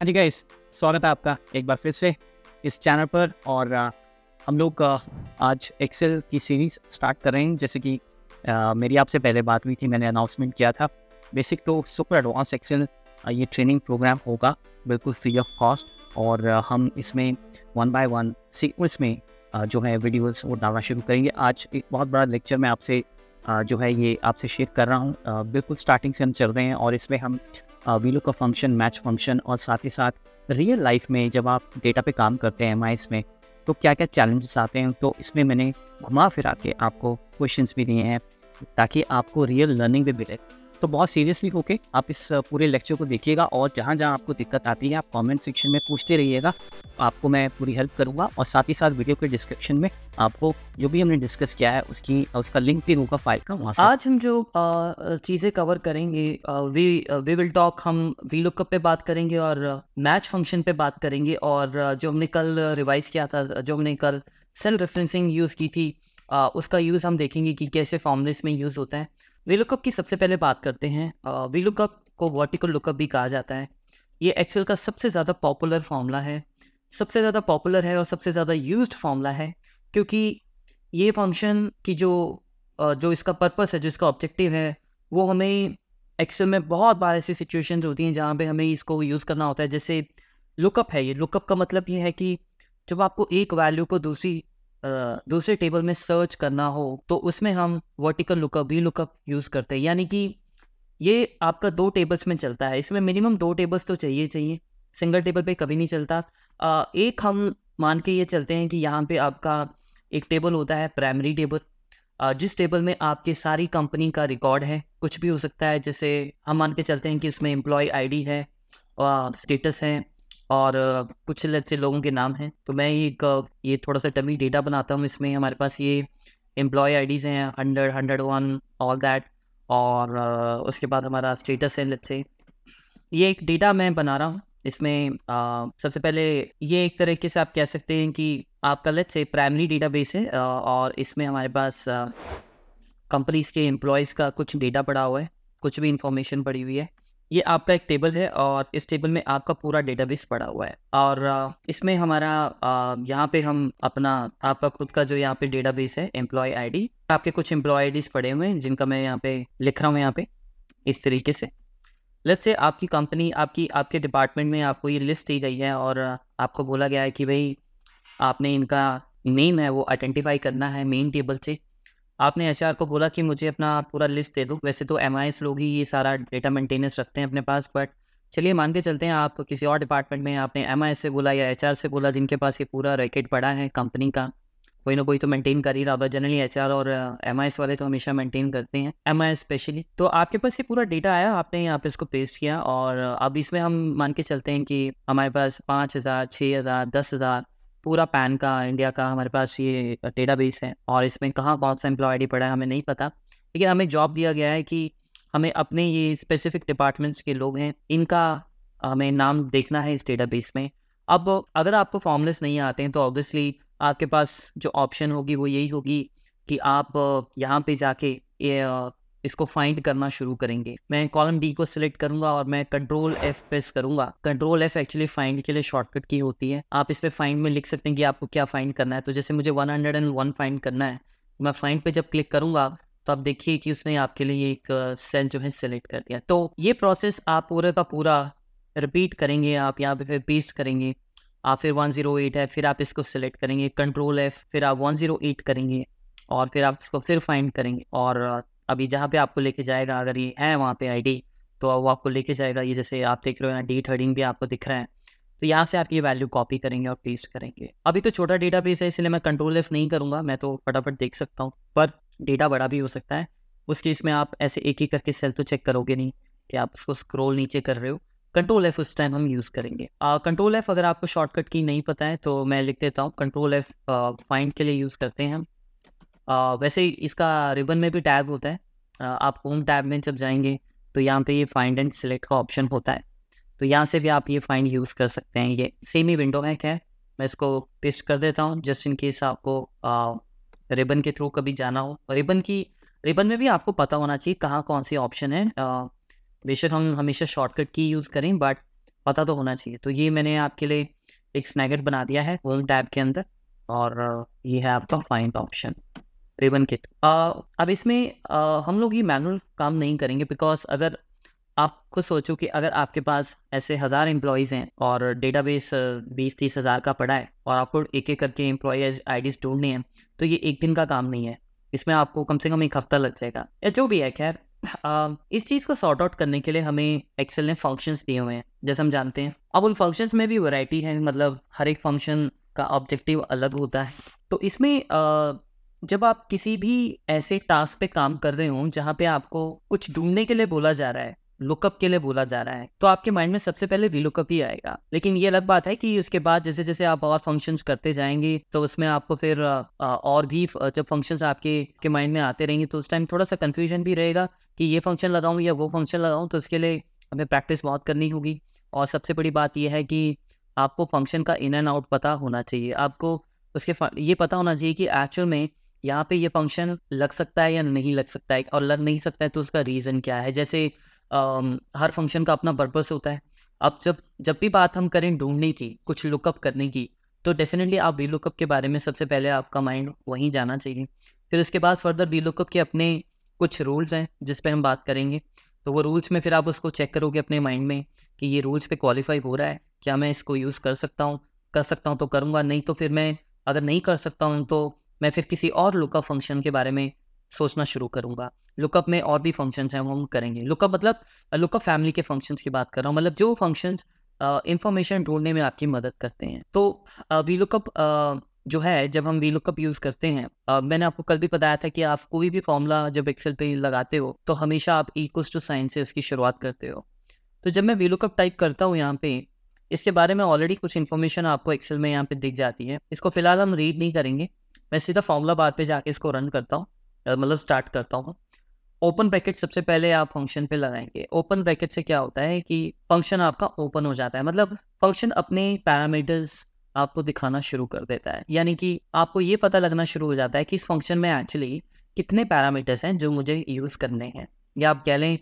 हाँ जी गाइस स्वागत है आपका एक बार फिर से इस चैनल पर और आ, हम लोग आज एक्सेल की सीरीज़ स्टार्ट कर रहे हैं जैसे कि आ, मेरी आपसे पहले बात हुई थी मैंने अनाउंसमेंट किया था बेसिक टू तो सुपर एडवांस एक्सेल ये ट्रेनिंग प्रोग्राम होगा बिल्कुल फ्री ऑफ कॉस्ट और आ, हम इसमें वन बाय वन सीक्वेंस में जो है वीडियोस वो डालना शुरू करेंगे आज एक बहुत बड़ा लेक्चर मैं आपसे जो है ये आपसे शेयर कर रहा हूँ बिल्कुल स्टार्टिंग से हम चल रहे हैं और इसमें हम वीलो का फंक्शन मैच फंक्शन और साथ ही साथ रियल लाइफ में जब आप डेटा पे काम करते हैं एम में तो क्या क्या चैलेंजेस आते हैं तो इसमें मैंने घुमा फिरा के आपको क्वेश्चंस भी दिए हैं ताकि आपको रियल लर्निंग भी मिले तो बहुत सीरियसली होके आप इस पूरे लेक्चर को देखिएगा और जहाँ जहाँ आपको दिक्कत आती है आप कमेंट सेक्शन में पूछते रहिएगा आपको मैं पूरी हेल्प करूँगा और साथ ही साथ वीडियो के डिस्क्रिप्शन में आपको जो भी हमने डिस्कस किया है उसकी उसका लिंक भी होगा फाइल का वहाँ आज हम जो चीज़ें कवर करेंगे वी वी विल टॉक हम वी लुकअप पे बात करेंगे और मैच फंक्शन पे बात करेंगे और जो हमने कल रिवाइज किया था जो हमने कल सेल रेफरेंसिंग यूज़ की थी उसका यूज़ हम देखेंगे कि कैसे फॉर्मलेस में यूज़ होता है वीलुकअप की सबसे पहले बात करते हैं वीलुकअप को वर्टिकल लुकअप भी कहा जाता है ये एक्सेल का सबसे ज़्यादा पॉपुलर फॉर्मूला है सबसे ज़्यादा पॉपुलर है और सबसे ज़्यादा यूज फार्मूला है क्योंकि ये फंक्शन की जो जो इसका पर्पस है जो इसका ऑब्जेक्टिव है वो हमें एक्सेल में बहुत बार ऐसी सिचुएशन होती हैं जहाँ पे हमें इसको यूज़ करना होता है जैसे लुकअप है ये लुकअप का मतलब ये है कि जब आपको एक वैल्यू को दूसरी दूसरे टेबल में सर्च करना हो तो उसमें हम vertical lookup V lookup use करते हैं यानी कि ये आपका दो टेबल्स में चलता है इसमें मिनिमम दो टेबल्स तो चाहिए चाहिए सिंगल टेबल पे कभी नहीं चलता आ, एक हम मान के ये चलते हैं कि यहाँ पे आपका एक टेबल होता है प्राइमरी टेबल जिस टेबल में आपके सारी कंपनी का रिकॉर्ड है कुछ भी हो सकता है जैसे हम मान के चलते हैं कि उसमें एम्प्लॉय आईडी है स्टेटस है और कुछ अच्छे लोगों के नाम हैं तो मैं एक ये थोड़ा सा टमी डेटा बनाता हूँ इसमें हमारे पास ये एम्प्लॉय आईडीज़ हैं hundred hundred one all that और उसके बाद हमारा स्टेटस है लच्चे ये एक डेटा मैं बना रहा हूँ इसमें आ, सबसे पहले ये एक तरीके से आप कह सकते हैं कि आपका लच से प्राइमरी डेटा बेस है आ, और इसमें हमारे पास कंपनीज के एम्प्लॉयज़ का कुछ डेटा पड़ा हुआ है कुछ भी इंफॉर्मेशन पड़ी हुई है ये आपका एक टेबल है और इस टेबल में आपका पूरा डेटाबेस पड़ा हुआ है और इसमें हमारा यहाँ पे हम अपना आपका खुद का जो यहाँ पे डेटाबेस है एम्प्लॉय आईडी आपके कुछ एम्प्लॉय आईडीज पड़े हुए हैं जिनका मैं यहाँ पे लिख रहा हूँ यहाँ पे इस तरीके से लेट्स से आपकी कंपनी आपकी आपके डिपार्टमेंट में आपको ये लिस्ट दी गई है और आपको बोला गया है कि भाई आपने इनका नेम है वो आइडेंटिफाई करना है मेन टेबल से आपने एच को बोला कि मुझे अपना पूरा लिस्ट दे दो वैसे तो एम लोग ही ये सारा डेटा मेंटेनेंस रखते हैं अपने पास बट चलिए मान के चलते हैं आप किसी और डिपार्टमेंट में आपने एम से बोला या एच से बोला जिनके पास ये पूरा रैकेट पड़ा है कंपनी का कोई ना कोई तो मेंटेन कर ही रहा होगा जनरली एच और एम uh, वाले तो हमेशा मेंटेन करते हैं एम स्पेशली तो आपके पास ये पूरा डेटा आया आपने यहाँ पे इसको पेस्ट किया और uh, अब इसमें हम मान के चलते हैं कि हमारे पास पाँच हज़ार छः हज़ार दस हज़ार पूरा पैन का इंडिया का हमारे पास ये बेस है और इसमें कहाँ कौन सा एम्प्लॉय आई पड़ा है हमें नहीं पता लेकिन हमें जॉब दिया गया है कि हमें अपने ये स्पेसिफिक डिपार्टमेंट्स के लोग हैं इनका हमें नाम देखना है इस बेस में अब अगर आपको फॉर्मलेस नहीं आते हैं तो ऑब्वियसली आपके पास जो ऑप्शन होगी वो यही होगी कि आप यहाँ पे जाके इसको फाइंड करना शुरू करेंगे मैं कॉलम डी को सिलेक्ट करूंगा और मैं कंट्रोल एफ प्रेस करूंगा कंट्रोल एफ एक्चुअली फाइंड के लिए शॉर्टकट की होती है आप इस पर फाइंड में लिख सकते हैं कि आपको क्या फाइंड करना है तो जैसे मुझे one hundred and one find करना है मैं फाइंड पे जब क्लिक करूंगा तो आप देखिए कि उसने आपके लिए एक सेल जो है सिलेक्ट कर दिया तो ये प्रोसेस आप पूरा का पूरा रिपीट करेंगे आप यहाँ पे फिर पेस्ट करेंगे आप फिर एट है फिर आप इसको सिलेक्ट करेंगे कंट्रोल एफ फिर आप वन जीरो एट करेंगे और फिर आप इसको फिर फाइंड करेंगे और अभी जहाँ पे आपको लेके जाएगा अगर ये है वहाँ पे आईडी तो वो आपको लेके जाएगा ये जैसे आप देख रहे हो यहाँ डी थर्टीन भी आपको दिख रहा है तो यहाँ से आप ये वैल्यू कॉपी करेंगे और पेस्ट करेंगे अभी तो छोटा डेटा बेस है इसलिए मैं कंट्रोल एफ नहीं करूँगा मैं तो फटाफट देख सकता हूँ पर डेटा बड़ा भी हो सकता है उस केस में आप ऐसे एक एक करके सेल तो चेक करोगे नहीं कि आप उसको स्क्रोल नीचे कर रहे हो कंट्रोल एफ उस टाइम हम यूज़ करेंगे कंट्रोल एफ अगर आपको शॉर्टकट की नहीं पता है तो मैं लिख देता हूँ कंट्रोल एफ फाइंड के लिए यूज़ करते हैं हम आ, वैसे ही इसका रिबन में भी टैब होता है आ, आप होम टैब में जब जाएंगे तो यहाँ पे ये फाइंड एंड सिलेक्ट का ऑप्शन होता है तो यहाँ से भी आप ये फाइंड यूज़ कर सकते हैं ये सेम ही विंडो मैक है मैं इसको पेस्ट कर देता हूँ जस्ट इन केस आपको आ, रिबन के थ्रू कभी जाना हो रिबन की रिबन में भी आपको पता होना चाहिए कहाँ कौन सी ऑप्शन है बेशक हम हमेशा शॉर्टकट की यूज़ करें बट पता तो होना चाहिए तो ये मैंने आपके लिए एक स्नैगेट बना दिया है होम टैब के अंदर और ये है आपका फाइंड ऑप्शन रेवन किट अब इसमें आ, हम लोग ये मैनुअल काम नहीं करेंगे बिकॉज अगर आप खुद सोचो कि अगर आपके पास ऐसे हज़ार एम्प्लॉयज़ हैं और डेटाबेस बीस तीस हज़ार का पड़ा है और आपको एक एक करके एम्प्लॉयज डीज ढूंढने हैं तो ये एक दिन का काम नहीं है इसमें आपको कम से कम एक हफ्ता लग जाएगा या जो भी है खैर इस चीज़ को सॉर्ट आउट करने के लिए हमें एक्सेल ने फंक्शंस दिए हुए हैं जैसे हम जानते हैं अब उन फंक्शंस में भी वैरायटी है मतलब हर एक फंक्शन का ऑब्जेक्टिव अलग होता है तो इसमें जब आप किसी भी ऐसे टास्क पे काम कर रहे हो जहाँ पे आपको कुछ ढूंढने के लिए बोला जा रहा है लुकअप के लिए बोला जा रहा है तो आपके माइंड में सबसे पहले वीलुकअप ही आएगा लेकिन ये अलग बात है कि उसके बाद जैसे जैसे आप और फंक्शंस करते जाएंगे तो उसमें आपको फिर और भी जब फंक्शंस आपके के माइंड में आते रहेंगे तो उस टाइम थोड़ा सा कन्फ्यूजन भी रहेगा कि ये फंक्शन लगाऊँ या वो फंक्शन लगाऊँ तो उसके लिए हमें प्रैक्टिस बहुत करनी होगी और सबसे बड़ी बात यह है कि आपको फंक्शन का इन एंड आउट पता होना चाहिए आपको उसके ये पता होना चाहिए कि एक्चुअल में यहाँ पे ये फंक्शन लग सकता है या नहीं लग सकता है और लग नहीं सकता है तो उसका रीज़न क्या है जैसे आ, हर फंक्शन का अपना पर्पस होता है अब जब जब भी बात हम करें ढूंढने की कुछ लुकअप करने की तो डेफिनेटली आप वी लुकअप के बारे में सबसे पहले आपका माइंड वहीं जाना चाहिए फिर उसके बाद फर्दर वी लुकअप के अपने कुछ रूल्स हैं जिस पर हम बात करेंगे तो वो रूल्स में फिर आप उसको चेक करोगे अपने माइंड में कि ये रूल्स पे क्वालिफाई हो रहा है क्या मैं इसको यूज़ कर सकता हूँ कर सकता हूँ तो करूँगा नहीं तो फिर मैं अगर नहीं कर सकता हूँ तो मैं फिर किसी और लुकअप फंक्शन के बारे में सोचना शुरू करूँगा लुकअप में और भी फंक्शंस हैं वो हम करेंगे लुकअप मतलब लुकअप फैमिली के फंक्शंस की बात कर रहा हूँ मतलब जो फंक्शंस इंफॉर्मेशन ढूंढने में आपकी मदद करते हैं तो वी लुकअप जो है जब हम वी लुकअप यूज़ करते हैं आ, मैंने आपको कल भी बताया था कि आप कोई भी फॉर्मूला जब एक्सेल पे लगाते हो तो हमेशा आप इक्वस टू साइन से उसकी शुरुआत करते हो तो जब मैं वी लुकअप टाइप करता हूँ यहाँ पे इसके बारे में ऑलरेडी कुछ इन्फॉर्मेशन आपको एक्सेल में यहाँ पे दिख जाती है इसको फिलहाल हम रीड नहीं करेंगे मैं सीधा फॉर्मूला बार पे जाके इसको रन करता हूँ मतलब स्टार्ट करता हूँ ओपन ब्रैकेट सबसे पहले आप फंक्शन पे लगाएंगे ओपन ब्रैकेट से क्या होता है कि फंक्शन आपका ओपन हो जाता है मतलब फंक्शन अपने पैरामीटर्स आपको दिखाना शुरू कर देता है यानी कि आपको ये पता लगना शुरू हो जाता है कि इस फंक्शन में एक्चुअली कितने पैरामीटर्स हैं जो मुझे यूज़ करने हैं या आप कह लें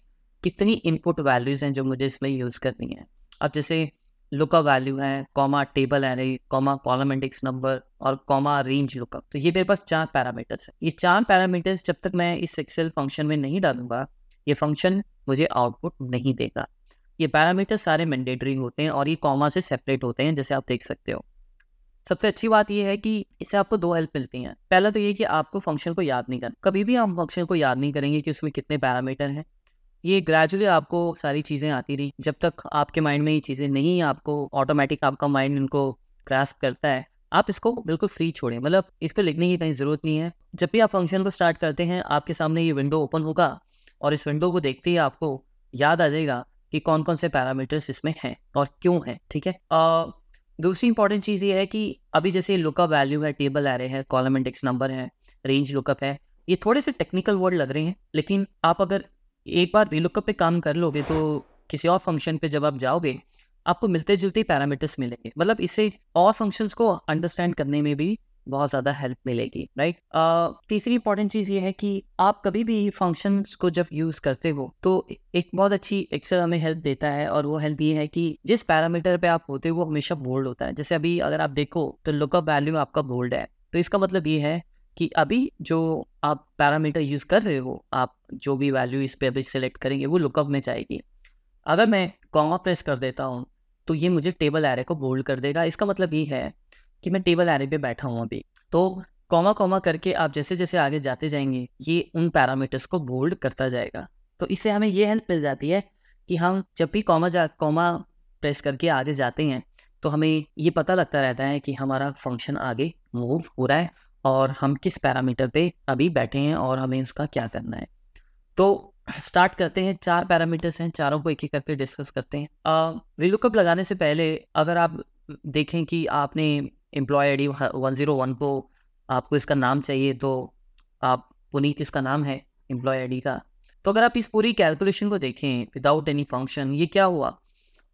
कितनी इनपुट वैल्यूज़ हैं जो मुझे इसमें यूज़ करनी है अब जैसे लुकअप वैल्यू है comma table array comma column index number और कॉमा रेंज लुकअप तो ये मेरे पास चार पैरामीटर्स है ये चार पैरामीटर्स जब तक मैं इस एक्सेल फंक्शन में नहीं डालूंगा ये फंक्शन मुझे आउटपुट नहीं देगा ये पैरामीटर सारे मैंडेटरी होते हैं और ये कॉमा से सेपरेट होते हैं जैसे आप देख सकते हो सबसे अच्छी बात यह है कि इससे आपको दो हेल्प मिलती हैं पहला तो ये कि आपको फंक्शन को याद नहीं करना कभी भी आप फंक्शन को याद नहीं करेंगे कि उसमें कितने पैरामीटर हैं ये ग्रेजुअली आपको सारी चीज़ें आती रही जब तक आपके माइंड में ये चीज़ें नहीं आपको ऑटोमेटिक आपका माइंड इनको ग्रास्प करता है आप इसको बिल्कुल फ्री छोड़ें मतलब इसको लिखने की कहीं ज़रूरत नहीं है जब भी आप फंक्शन को स्टार्ट करते हैं आपके सामने ये विंडो ओपन होगा और इस विंडो को देखते ही आपको याद आ जाएगा कि कौन कौन से पैरामीटर्स इसमें हैं और क्यों हैं ठीक है दूसरी इंपॉर्टेंट चीज़ ये है कि अभी जैसे लुकअप वैल्यू है टेबल रहे हैं कॉलम इंडेक्स नंबर है रेंज लुकअप है ये थोड़े से टेक्निकल वर्ड लग रहे हैं लेकिन आप अगर एक बार रिलुकअप तो पे काम कर लोगे तो किसी और फंक्शन पे जब आप जाओगे आपको मिलते जुलते पैरामीटर्स मिलेंगे मतलब इससे और फंक्शंस को अंडरस्टैंड करने में भी बहुत ज़्यादा हेल्प मिलेगी राइट right? तीसरी इंपॉर्टेंट चीज़ ये है कि आप कभी भी फंक्शंस को जब यूज़ करते हो तो एक बहुत अच्छी एक्सेल हमें हेल्प देता है और वो हेल्प ये है कि जिस पैरामीटर पे आप होते हो वो हमेशा बोल्ड होता है जैसे अभी अगर आप देखो तो लुकअप वैल्यू आपका बोल्ड है तो इसका मतलब ये है कि अभी जो आप पैरामीटर यूज़ कर रहे हो आप जो भी वैल्यू इस पर अभी सेलेक्ट करेंगे वो लुकअप में जाएगी अगर मैं कॉमा प्रेस कर देता हूँ तो ये मुझे टेबल एरे को बोल्ड कर देगा इसका मतलब ये है कि मैं टेबल एरे पे बैठा हूँ अभी तो कॉमा कॉमा करके आप जैसे जैसे आगे जाते जाएंगे ये उन पैरामीटर्स को बोल्ड करता जाएगा तो इससे हमें ये हेल्प मिल जाती है कि हम जब भी कॉमा जा कॉमा प्रेस करके आगे जाते हैं तो हमें ये पता लगता रहता है कि हमारा फंक्शन आगे मूव हो रहा है और हम किस पैरामीटर पे अभी बैठे हैं और हमें इसका क्या करना है तो स्टार्ट करते हैं चार पैरामीटर्स हैं चारों को एक एक करके डिस्कस करते हैं वीलुकअप लगाने से पहले अगर आप देखें कि आपने employ I D one zero one को आपको इसका नाम चाहिए तो आप पुनीत इसका नाम है एम्प्लॉय आई डी का तो अगर आप इस पूरी कैलकुलेशन को देखें विदाउट एनी फंक्शन ये क्या हुआ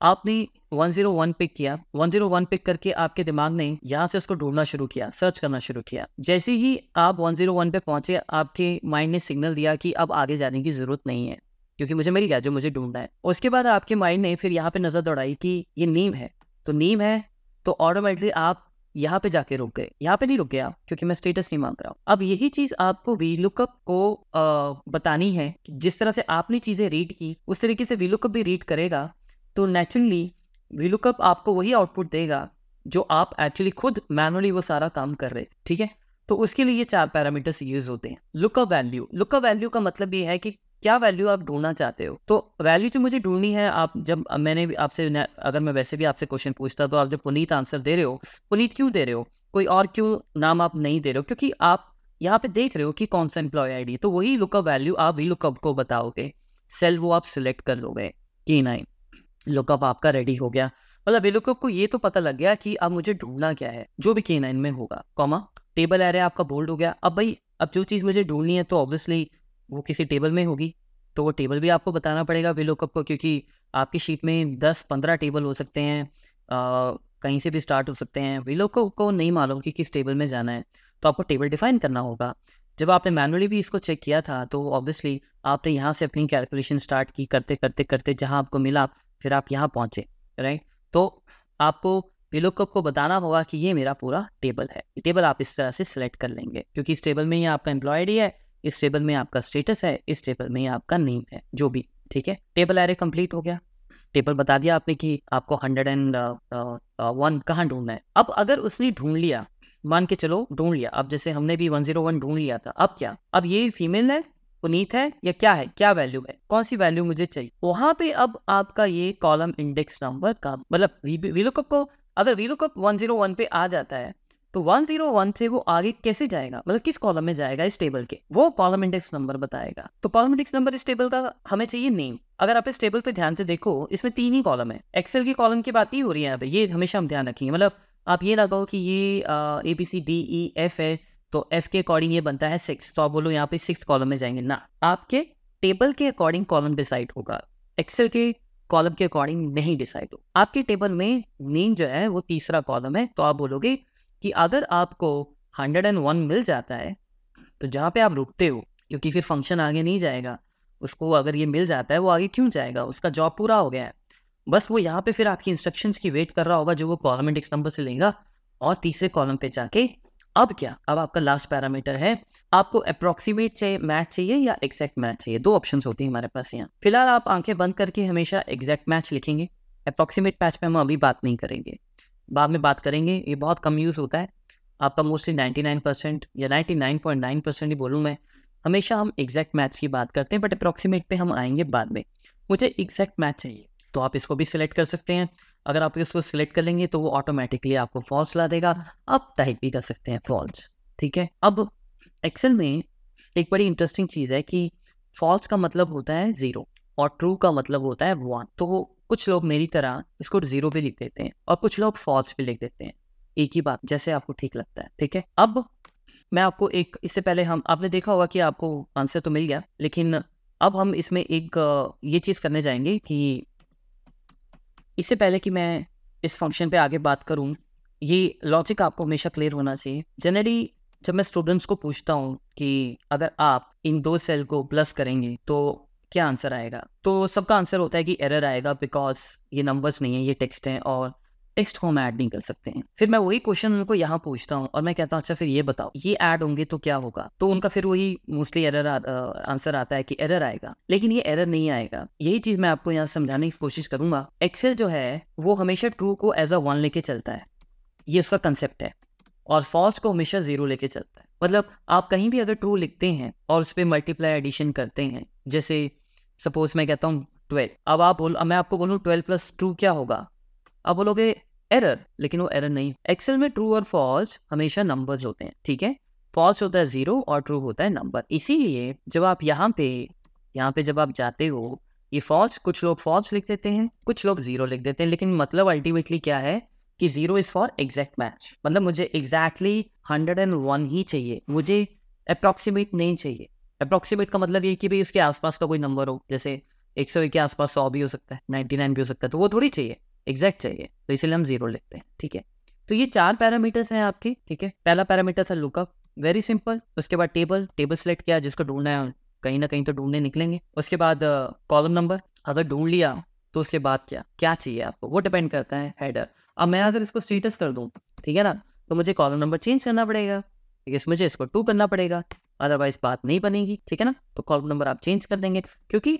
आपने 101 पिक किया 101 पिक करके आपके दिमाग ने यहाँ से उसको ढूंढना शुरू किया सर्च करना शुरू किया जैसे ही आप 101 पे पहुंचे आपके माइंड ने सिग्नल दिया कि अब आगे जाने की जरूरत नहीं है क्योंकि मुझे मिल गया जो मुझे ढूंढना है उसके बाद आपके माइंड ने फिर यहाँ पे नजर दौड़ाई कि ये नीम है तो नीम है तो ऑटोमेटिकली आप यहाँ पे जाके रुक गए यहाँ पे नहीं रुक गया क्योंकि मैं स्टेटस नहीं मांग रहा हूँ अब यही चीज आपको वी लुकअप को आ, बतानी है कि जिस तरह से आपने चीजें रीड की उस तरीके से वी लुकअप भी रीड करेगा तो नेचुरली वीलुकअप आपको वही आउटपुट देगा जो आप एक्चुअली खुद मैनुअली वो सारा काम कर रहे ठीक है तो उसके लिए ये चार पैरामीटर्स यूज होते हैं लुकअप वैल्यू लुकअप वैल्यू का मतलब ये है कि क्या वैल्यू आप ढूंढना चाहते हो तो वैल्यू जो मुझे ढूंढनी है आप जब मैंने आपसे अगर मैं वैसे भी आपसे क्वेश्चन पूछता तो आप जब पुनीत आंसर दे रहे हो पुनीत क्यों दे रहे हो कोई और क्यों नाम आप नहीं दे रहे हो क्योंकि आप यहाँ पे देख रहे हो कि कौन सा एम्प्लॉय आई तो वही लुकअप वैल्यू आप वी लुकअप को बताओगे सेल वो आप सिलेक्ट कर लोगे की नाइन लुकअप आपका रेडी हो गया मतलब लुकअप को ये तो पता लग गया कि अब मुझे ढूंढना क्या है जो भी के नाइन में होगा कॉमा टेबल एरे आपका बोल्ड हो गया अब भाई अब जो चीज़ मुझे ढूंढनी है तो ऑब्वियसली वो किसी टेबल में होगी तो वो टेबल भी आपको बताना पड़ेगा बेलुकअप को क्योंकि आपकी शीट में दस पंद्रह टेबल हो सकते हैं आ, कहीं से भी स्टार्ट हो सकते हैं बेलुकअप को नहीं मालूम कि किस टेबल में जाना है तो आपको टेबल डिफाइन करना होगा जब आपने मैनुअली भी इसको चेक किया था तो ऑब्वियसली आपने यहाँ से अपनी कैलकुलेशन स्टार्ट की करते करते करते जहाँ आपको मिला फिर आप यहाँ पहुँचे राइट तो आपको पिलोकअप को बताना होगा कि ये मेरा पूरा टेबल है टेबल आप इस तरह से सिलेक्ट कर लेंगे क्योंकि इस टेबल में ही आपका एम्प्लॉय है इस टेबल में आपका स्टेटस है इस टेबल में आपका नेम है जो भी ठीक है टेबल एरे कंप्लीट हो गया टेबल बता दिया आपने कि आपको हंड्रेड एंड वन कहाँ ढूंढना है अब अगर उसने ढूंढ लिया मान के चलो ढूंढ लिया अब जैसे हमने भी वन जीरो वन ढूंढ लिया था अब क्या अब ये फीमेल है पुनीत है या क्या है क्या वैल्यू है कौन सी वैल्यू मुझे चाहिए वहां पे अब आपका ये कॉलम इंडेक्स नंबर का मतलब वीलोकअप को अगर जीरो वन पे आ जाता है तो वन से वो आगे कैसे जाएगा मतलब किस कॉलम में जाएगा इस टेबल के वो कॉलम इंडेक्स नंबर बताएगा तो कॉलम इंडेक्स नंबर इस टेबल का हमें चाहिए नेम अगर आप इस टेबल पे ध्यान से देखो इसमें तीन ही कॉलम है एक्सेल की कॉलम की बात नहीं हो रही है यहाँ पे ये हमेशा हम ध्यान रखेंगे मतलब आप ये ना कहो कि ये A B C D E F है तो एफ के अकॉर्डिंग ये बनता है सिक्स तो आप बोलो यहाँ पे सिक्स कॉलम में जाएंगे ना आपके टेबल के अकॉर्डिंग कॉलम डिसाइड होगा एक्सेल के कॉलम के अकॉर्डिंग नहीं डिसाइड हो आपके टेबल में नेम जो है वो तीसरा कॉलम है तो आप बोलोगे कि अगर आपको हंड्रेड एंड वन मिल जाता है तो जहाँ पे आप रुकते हो क्योंकि फिर फंक्शन आगे नहीं जाएगा उसको अगर ये मिल जाता है वो आगे क्यों जाएगा उसका जॉब पूरा हो गया है बस वो यहाँ पे फिर आपकी इंस्ट्रक्शंस की वेट कर रहा होगा जो वो कॉलम इंडेक्स नंबर से लेगा और तीसरे कॉलम पे जाके अब क्या अब आपका लास्ट पैरामीटर है आपको अप्रोक्सीमेट चाहिए मैच चाहिए या एग्जैक्ट मैच चाहिए दो ऑप्शन होते हैं हमारे पास यहाँ फिलहाल आप आंखें बंद करके हमेशा एग्जैक्ट मैच लिखेंगे अप्रोक्सीमेट मैच पे हम अभी बात नहीं करेंगे बाद में बात करेंगे ये बहुत कम यूज़ होता है आपका मोस्टली 99 परसेंट या 99.9 परसेंट ही बोलूँ मैं हमेशा हम एग्जैक्ट मैच की बात करते हैं बट अप्रोक्सीमेट पे हम आएंगे बाद में मुझे एग्जैक्ट मैच चाहिए तो आप इसको भी सिलेक्ट कर सकते हैं अगर आप इसको सिलेक्ट कर लेंगे तो वो ऑटोमेटिकली आपको फॉल्स ला देगा आप टाइप भी कर सकते हैं फॉल्स ठीक है अब एक्सेल में एक बड़ी इंटरेस्टिंग चीज़ है कि फॉल्स का मतलब होता है ज़ीरो और ट्रू का मतलब होता है वन तो कुछ लोग मेरी तरह इसको ज़ीरो पे लिख देते हैं और कुछ लोग फॉल्स पे लिख देते हैं एक ही बात जैसे आपको ठीक लगता है ठीक है अब मैं आपको एक इससे पहले हम आपने देखा होगा कि आपको आंसर तो मिल गया लेकिन अब हम इसमें एक ये चीज़ करने जाएंगे कि इससे पहले कि मैं इस फंक्शन पे आगे बात करूँ ये लॉजिक आपको हमेशा क्लियर होना चाहिए जनरली जब मैं स्टूडेंट्स को पूछता हूँ कि अगर आप इन दो सेल को प्लस करेंगे तो क्या आंसर आएगा तो सबका आंसर होता है कि एरर आएगा बिकॉज ये नंबर्स नहीं है ये टेक्स्ट हैं और टेक्स्ट हम ऐड नहीं कर सकते हैं फिर मैं वही क्वेश्चन उनको यहाँ पूछता हूँ और मैं कहता हूँ अच्छा फिर ये बताओ ये ऐड होंगे तो क्या होगा तो उनका फिर वही मोस्टली एरर आंसर आता है कि एरर आएगा लेकिन ये एरर नहीं आएगा यही चीज मैं आपको यहाँ समझाने की कोशिश करूंगा एक्सेल जो है वो हमेशा ट्रू को एज अ वन लेके चलता है ये उसका कंसेप्ट है और फॉल्स को हमेशा जीरो लेके चलता है मतलब आप कहीं भी अगर ट्रू लिखते हैं और उस पर मल्टीप्लाई एडिशन करते हैं जैसे सपोज मैं कहता हूँ ट्वेल्व अब आप बोल अब मैं आपको बोलूँ ट्वेल्व प्लस टू क्या होगा अब बोलोगे एरर लेकिन वो एरर नहीं एक्सेल में ट्रू और फॉल्स हमेशा नंबर्स होते हैं ठीक है फॉल्स होता है जीरो और ट्रू होता है नंबर इसीलिए जब आप यहाँ पे यहाँ पे जब आप जाते हो ये फॉल्स कुछ लोग फॉल्स लिख देते हैं कुछ लोग जीरो लिख देते हैं लेकिन मतलब अल्टीमेटली क्या है कि zero is for exact match मतलब मुझे एग्जैक्टली हंड्रेड एंड वन ही चाहिए मुझे अप्रॉक्सीमेट नहीं चाहिए अप्रॉक्सीमेट का मतलब ये कि भाई उसके आसपास का कोई नंबर हो जैसे एक सौ के आसपास सौ भी हो सकता है नाइन्टी नाइन भी हो सकता है तो वो थोड़ी चाहिए एग्जैक्ट चाहिए तो इसलिए हम जीरो लिखते हैं ठीक है तो ये चार पैरामीटर्स हैं आपके ठीक है पहला पैरामीटर था लुकअप वेरी सिंपल उसके बाद टेबल टेबल सेलेक्ट किया जिसको ढूंढना है कहीं ना कहीं तो ढूंढने निकलेंगे उसके बाद कॉलम uh, नंबर अगर ढूंढ लिया तो उसके बाद क्या क्या चाहिए आपको वो डिपेंड करता है हेडर अब मैं अगर इसको स्टेटस कर दूँ ठीक है ना तो मुझे कॉलम नंबर चेंज करना पड़ेगा ठीक है मुझे इसको टू करना पड़ेगा अदरवाइज बात नहीं बनेगी ठीक है ना तो कॉलम नंबर आप चेंज कर देंगे क्योंकि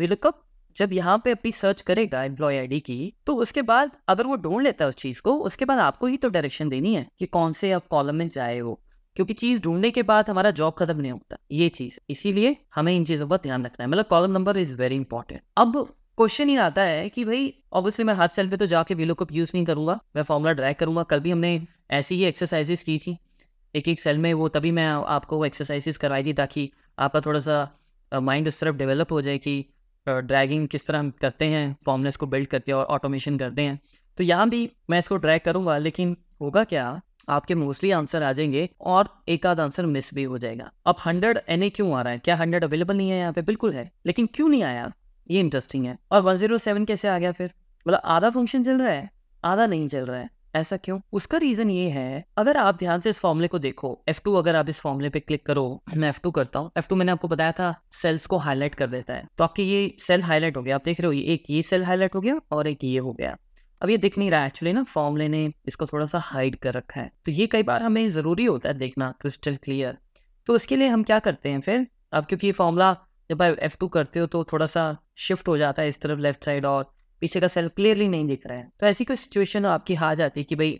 वी लुकअप जब यहाँ पे अपनी सर्च करेगा एम्प्लॉय आईडी की तो उसके बाद अगर वो ढूंढ लेता है उस चीज को उसके बाद आपको ही तो डायरेक्शन देनी है कि कौन से आप कॉलम में जाए वो क्योंकि चीज ढूंढने के बाद हमारा जॉब खत्म नहीं होता ये चीज इसीलिए हमें इन चीजों का ध्यान रखना है मतलब column number is very important अब क्वेश्चन ही आता है कि भाई ऑब्वियसली मैं हर सेल पे तो जाके वीलो को यूज नहीं करूंगा मैं फॉर्मूला ड्रैग करूंगा कल भी हमने ऐसी ही एक्सरसाइजेस की थी एक एक सेल में वो तभी मैं आपको एक्सरसाइजेस करवाई थी ताकि आपका थोड़ा सा माइंड उस तरफ डेवलप हो जाए कि ड्रैगिंग किस तरह हम करते हैं फॉर्मलेस को बिल्ड करके और ऑटोमेशन करते हैं तो यहाँ भी मैं इसको ड्रैग करूँगा लेकिन होगा क्या आपके मोस्टली आंसर आ जाएंगे और एक आध आंसर मिस भी हो जाएगा अब हंड्रेड एन क्यों आ रहा है क्या हंड्रेड अवेलेबल नहीं है यहाँ पे बिल्कुल है लेकिन क्यों नहीं आया ये इंटरेस्टिंग है और सेवन कैसे आ गया फिर मतलब आधा फंक्शन चल रहा है आधा नहीं चल रहा है ऐसा क्यों उसका रीजन ये है अगर आप ध्यान से इस फॉर्मुले को देखो F2 अगर आप इस फॉर्मुले पे क्लिक करो मैं F2 करता हूँ F2 मैंने आपको बताया था सेल्स को हाईलाइट कर देता है तो आपके ये सेल हाईलाइट हो गया आप देख रहे हो ये एक ये सेल हाईलाइट हो गया और एक ये हो गया अब ये दिख नहीं रहा है एक्चुअली ना फॉर्मूले ने इसको थोड़ा सा हाइड कर रखा है तो ये कई बार हमें ज़रूरी होता है देखना क्रिस्टल क्लियर तो उसके लिए हम क्या करते हैं फिर अब क्योंकि ये फॉर्मूला जब आप एफ करते हो तो थोड़ा सा शिफ्ट हो जाता है इस तरफ लेफ्ट साइड और पीछे का सेल क्लियरली नहीं दिख रहा है तो ऐसी कोई सिचुएशन आपकी आ जाती है कि भाई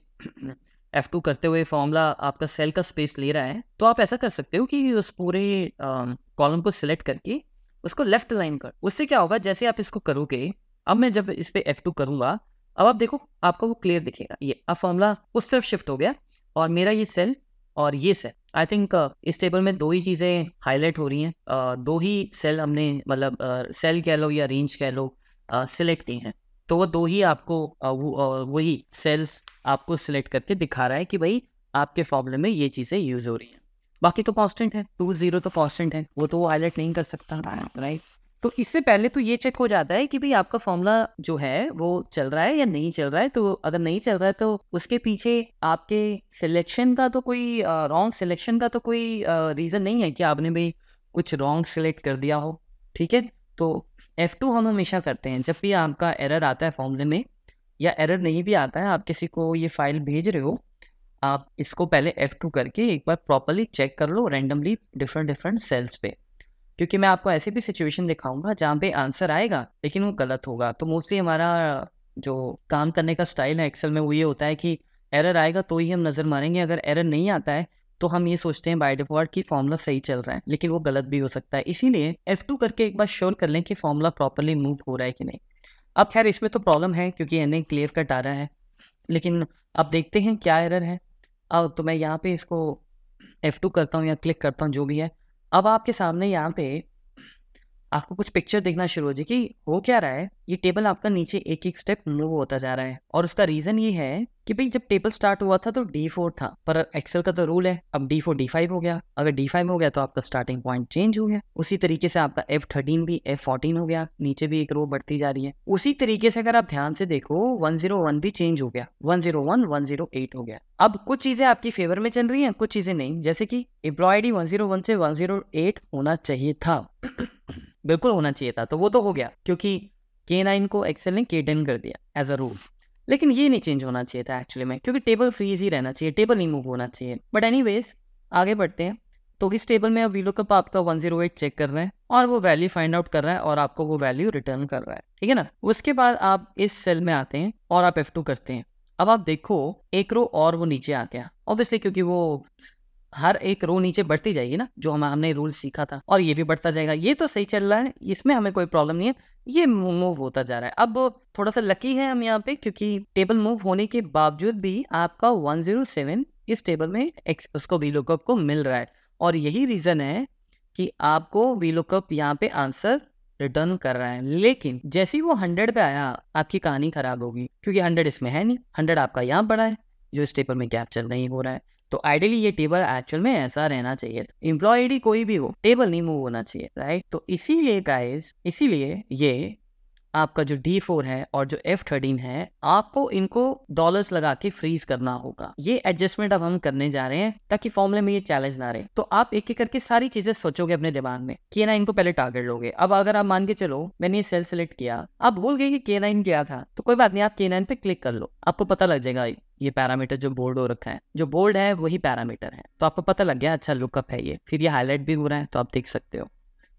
एफ टू करते हुए फॉर्मूला आपका सेल का स्पेस ले रहा है तो आप ऐसा कर सकते हो कि उस पूरे कॉलम को सिलेक्ट करके उसको लेफ्ट लाइन कर उससे क्या होगा जैसे आप इसको करोगे अब मैं जब इस पर एफ टू करूँगा अब आप देखो आपका वो क्लियर दिखेगा ये अब फॉर्मूला उस तरफ शिफ्ट हो गया और मेरा ये सेल और ये सेल आई थिंक uh, इस टेबल में दो ही चीज़ें हाईलाइट हो रही हैं uh, दो ही सेल हमने मतलब सेल uh, कह लो या रेंज कह लो सिलेक्टिंग हैं तो वो दो ही आपको वही सेल्स आपको सिलेक्ट करके दिखा रहा है कि भाई आपके प्रॉब्लम में ये चीज़ें यूज़ हो रही हैं बाकी तो कॉन्स्टेंट है टू जीरो तो कॉन्स्टेंट है वो तो वो हाईलाइट नहीं कर सकता राइट तो इससे पहले तो ये चेक हो जाता है कि भाई आपका फॉर्मूला जो है वो चल रहा है या नहीं चल रहा है तो अगर नहीं चल रहा है तो उसके पीछे आपके सिलेक्शन का तो कोई रॉन्ग सिलेक्शन का तो कोई रीज़न नहीं है कि आपने भाई कुछ रॉन्ग सिलेक्ट कर दिया हो ठीक है तो एफ टू हम हमेशा करते हैं जब भी आपका एरर आता है फॉर्मूले में या एरर नहीं भी आता है आप किसी को ये फाइल भेज रहे हो आप इसको पहले एफ टू करके एक बार प्रॉपरली चेक कर लो रैंडमली डिफरेंट डिफरेंट सेल्स पे क्योंकि मैं आपको ऐसे भी सिचुएशन दिखाऊंगा जहाँ पे आंसर आएगा लेकिन वो गलत होगा तो मोस्टली हमारा जो काम करने का स्टाइल है एक्सेल में वो ये होता है कि एरर आएगा तो ही हम नज़र मारेंगे अगर एरर नहीं आता है तो हम ये सोचते हैं बाय डिफॉल्ट कि फॉर्मूला सही चल रहा है लेकिन वो गलत भी हो सकता है इसीलिए F2 करके एक बार श्योर कर लें कि फॉर्मूला प्रॉपरली मूव हो रहा है कि नहीं अब खैर इसमें तो प्रॉब्लम है क्योंकि एन क्लियर कट आ रहा है लेकिन अब देखते हैं क्या एरर है अब तो मैं यहाँ पे इसको टू करता हूँ या क्लिक करता हूँ जो भी है अब आपके सामने यहाँ पे आपको कुछ पिक्चर देखना शुरू हो जाए कि हो क्या रहा है ये टेबल आपका नीचे एक एक स्टेप मूव होता जा रहा है और उसका रीजन ये है कि भाई जब टेबल स्टार्ट हुआ था तो डी फोर था पर एक्सेल का तो रूल है अब डी फोर डी फाइव हो गया अगर डी फाइव हो गया तो आपका स्टार्टिंग पॉइंट चेंज हो गया उसी तरीके से आपका एफ थर्टीन भी एफ फोर्टीन हो गया नीचे भी एक रो बढ़ती जा रही है उसी तरीके से अगर आप ध्यान से देखो वन जीरो वन भी चेंज हो गया one zero one one zero eight हो गया अब कुछ चीजें आपकी फेवर में चल रही है कुछ चीजें नहीं जैसे की एम्प्लॉयडी वन जीरो वन से वन जीरो एट होना चाहिए था बिल्कुल होना चाहिए था तो वो तो हो गया क्योंकि के नाइन को एक्सेल ने के टेन कर दिया एज अ रूल लेकिन ये नहीं चेंज होना चाहिए था एक्चुअली में क्योंकि टेबल फ्रीज ही रहना चाहिए टेबल नहीं मूव होना चाहिए बट एनी आगे बढ़ते हैं तो इस टेबल में अब वीलो कप आपका वन जीरो एट चेक कर रहे हैं और वो वैल्यू फाइंड आउट कर रहा है और आपको वो वैल्यू रिटर्न कर रहा है ठीक है ना उसके बाद आप इस सेल में आते हैं और आप F2 करते हैं अब आप देखो एक रो और वो नीचे आ गया ऑब्वियसली क्योंकि वो हर एक रो नीचे बढ़ती जाएगी ना जो हम हमने रूल सीखा था और ये भी बढ़ता जाएगा ये तो सही चल रहा है इसमें हमें कोई प्रॉब्लम नहीं है ये मूव होता जा रहा है अब थोड़ा सा लकी है हम यहाँ पे क्योंकि टेबल मूव होने के बावजूद भी आपका 107 इस टेबल में एक्स उसको वी लुकअप को मिल रहा है और यही रीजन है कि आपको वी लुकअप यहाँ पे आंसर रिटर्न कर रहा है लेकिन जैसे ही वो हंड्रेड पे आया आपकी कहानी खराब होगी क्योंकि हंड्रेड इसमें है नहीं हंड्रेड आपका यहाँ पड़ा है जो इस टेबल में कैप्चर नहीं हो रहा है तो आइडियली ये टेबल एक्चुअल में ऐसा रहना चाहिए इम्प्लॉय आईडी कोई भी हो टेबल नहीं मूव होना चाहिए राइट तो इसीलिए गाइज इसीलिए ये आपका जो D4 है और जो F13 है आपको इनको डॉलर्स लगा के फ्रीज करना होगा ये एडजस्टमेंट अब हम करने जा रहे हैं ताकि फॉर्मूले में ये चैलेंज ना रहे तो आप एक एक करके सारी चीजें सोचोगे अपने दिमाग में के नाइन को पहले टारगेट लोगे अब अगर आप मान के चलो मैंने ये सेल सेलेक्ट किया आप भूल गए कि के नाइन क्या था तो कोई बात नहीं आप के नाइन पे क्लिक कर लो आपको पता लग जाएगा ये पैरामीटर जो बोल्ड हो रखा है जो बोल्ड है वही पैरामीटर है तो आपको पता लग गया अच्छा लुकअप है ये फिर ये हाईलाइट भी हो रहा है तो आप देख सकते हो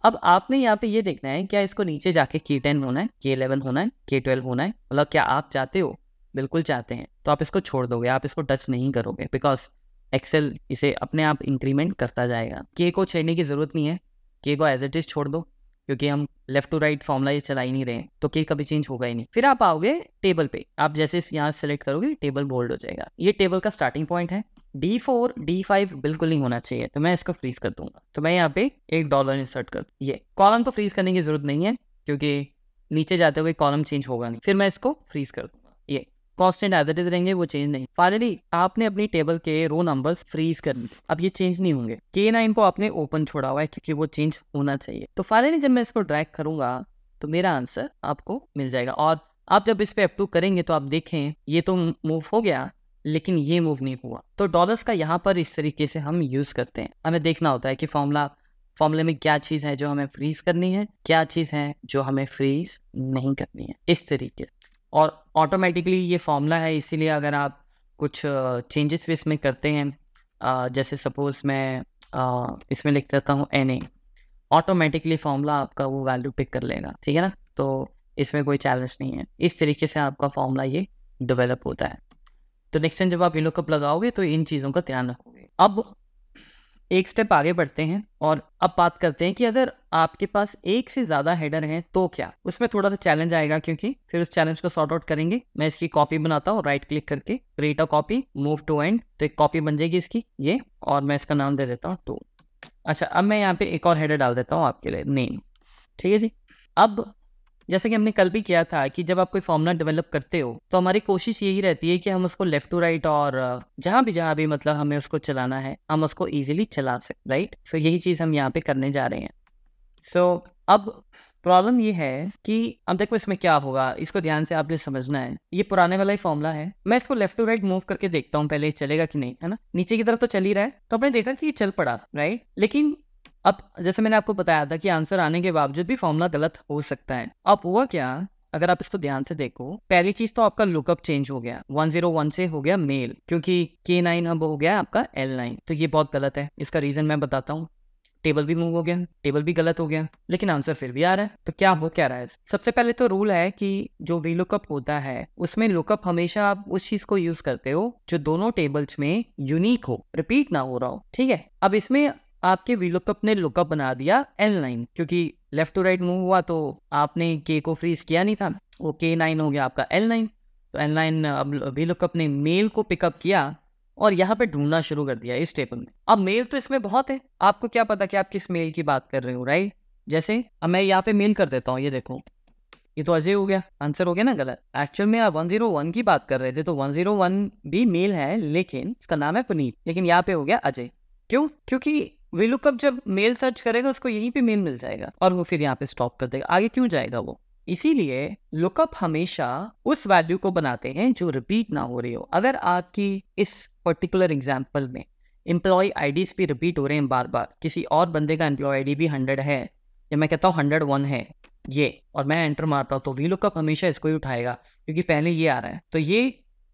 अब आपने यहाँ पे ये देखना है क्या इसको नीचे जाके K10 होना है K11 होना है K12 होना है मतलब क्या आप चाहते हो बिल्कुल चाहते हैं तो आप इसको छोड़ दोगे आप इसको टच नहीं करोगे बिकॉज एक्सेल इसे अपने आप इंक्रीमेंट करता जाएगा के को छेड़ने की ज़रूरत नहीं है के को एज इट इज़ छोड़ दो क्योंकि हम लेफ्ट टू राइट फॉर्मुला चला ही नहीं रहे तो के कभी चेंज होगा ही नहीं फिर आप आओगे टेबल पे आप जैसे यहाँ सेलेक्ट करोगे टेबल बोल्ड हो जाएगा ये टेबल का स्टार्टिंग पॉइंट है डी फोर डी फाइव बिल्कुल नहीं होना चाहिए तो मैं इसको फ्रीज कर दूंगा तो मैं यहाँ पे एक डॉलर इंसर्ट कर ये कॉलम को फ्रीज करने की जरूरत नहीं है क्योंकि नीचे जाते हुए कॉलम चेंज होगा नहीं फिर मैं इसको फ्रीज कर दूँ कॉन्स्टेंट एज इट इज रहेंगे वो चेंज नहीं फाइनली आपने अपनी टेबल के रो नंबर्स फ्रीज कर करने अब ये चेंज नहीं होंगे के नाइन को आपने ओपन छोड़ा हुआ है क्योंकि वो चेंज होना चाहिए तो फाइनली जब मैं इसको ड्रैग करूंगा तो मेरा आंसर आपको मिल जाएगा और आप जब इस पर अप्रूव करेंगे तो आप देखें ये तो मूव हो गया लेकिन ये मूव नहीं हुआ तो डॉलर्स का यहाँ पर इस तरीके से हम यूज़ करते हैं हमें देखना होता है कि फॉर्मूला फॉर्मूले में क्या चीज़ है जो हमें फ्रीज करनी है क्या चीज़ है जो हमें फ्रीज नहीं करनी है इस तरीके से और ऑटोमेटिकली ये फॉर्मूला है इसीलिए अगर आप कुछ चेंजेस भी इसमें करते हैं जैसे सपोज मैं इसमें लिख देता हूँ एन ए ऑटोमेटिकली फॉर्मूला आपका वो वैल्यू पिक कर लेगा ठीक है ना तो इसमें कोई चैलेंज नहीं है इस तरीके से आपका फॉर्मूला ये डेवलप होता है तो नेक्स्ट टाइम जब आप लोग लुकअप लगाओगे तो इन चीज़ों का ध्यान रखोगे अब एक स्टेप आगे बढ़ते हैं और अब बात करते हैं कि अगर आपके पास एक से ज़्यादा हेडर हैं तो क्या उसमें थोड़ा सा चैलेंज आएगा क्योंकि फिर उस चैलेंज को सॉर्ट आउट करेंगे मैं इसकी कॉपी बनाता हूँ राइट क्लिक करके create a copy move to end तो एक कॉपी बन जाएगी इसकी ये और मैं इसका नाम दे देता हूँ टू अच्छा अब मैं यहाँ पे एक और हेडर डाल देता हूँ आपके लिए नेम ठीक है जी अब जैसे कि हमने कल भी किया था कि जब आप कोई फॉर्मूला डेवलप करते हो तो हमारी कोशिश यही रहती है कि हम उसको लेफ्ट टू राइट और जहां भी जहां भी मतलब हमें उसको चलाना है हम उसको ईजिली चला सकते राइट सो यही चीज़ हम यहाँ पे करने जा रहे हैं सो so, अब प्रॉब्लम ये है कि अब देखो इसमें क्या होगा इसको ध्यान से आपने समझना है ये पुराने वाला ही फॉर्मूला है मैं इसको लेफ्ट टू राइट मूव करके देखता हूँ पहले चलेगा कि नहीं है ना नीचे की तरफ तो चल ही रहा है तो आपने देखा कि ये चल पड़ा राइट लेकिन अब जैसे मैंने आपको बताया था कि आंसर आने के बावजूद भी फॉर्मूला गलत हो सकता है अब हुआ क्या अगर आप इसको ध्यान से देखो पहली चीज तो आपका लुकअप चेंज हो गया 101 से हो गया मेल क्योंकि K9 अब हो गया आपका L9 तो ये बहुत गलत है इसका रीजन मैं बताता हूँ टेबल भी मूव हो गया टेबल भी गलत हो गया लेकिन आंसर फिर भी आ रहा है तो क्या हो क्या रहा है सबसे पहले तो रूल है कि जो वी लुकअप होता है उसमें लुकअप हमेशा आप उस चीज को यूज करते हो जो दोनों टेबल्स में यूनिक हो रिपीट ना हो रहा हो ठीक है अब इसमें आपके वी लुकअप ने लुकअप बना दिया एन लाइन क्योंकि लेफ्ट टू राइट मूव हुआ तो आपने के को फ्रीज किया नहीं था वो के नाइन हो गया आपका एल नाइन तो एन लाइन अब वी लुकअप ने मेल को पिकअप किया और यहाँ पे ढूंढना शुरू कर दिया इस टेबल में अब मेल तो इसमें बहुत है आपको क्या पता कि आप किस मेल की बात कर रहे हो राइट जैसे अब मैं यहाँ पे मेल कर देता हूँ ये देखो ये तो अजय हो गया आंसर हो गया ना गलत एक्चुअल में आप वन जीरो वन की बात कर रहे थे तो वन जीरो वन भी मेल है लेकिन इसका नाम है पुनीत लेकिन यहाँ पे हो गया अजय क्यों क्योंकि वी लुकअप जब मेल सर्च करेगा उसको यहीं पे मेल मिल जाएगा और वो फिर यहाँ पे स्टॉप कर देगा आगे क्यों जाएगा वो इसीलिए लुकअप हमेशा उस वैल्यू को बनाते हैं जो रिपीट ना हो रही हो अगर आपकी इस पर्टिकुलर एग्जाम्पल में एम्प्लॉय आई भी रिपीट हो रहे हैं बार बार किसी और बंदे का एम्प्लॉय आई भी हंड्रेड है या मैं कहता हूँ हंड्रेड वन है ये और मैं एंटर मारता हूँ तो वी लुकअप हमेशा इसको ही उठाएगा क्योंकि पहले ये आ रहा है तो ये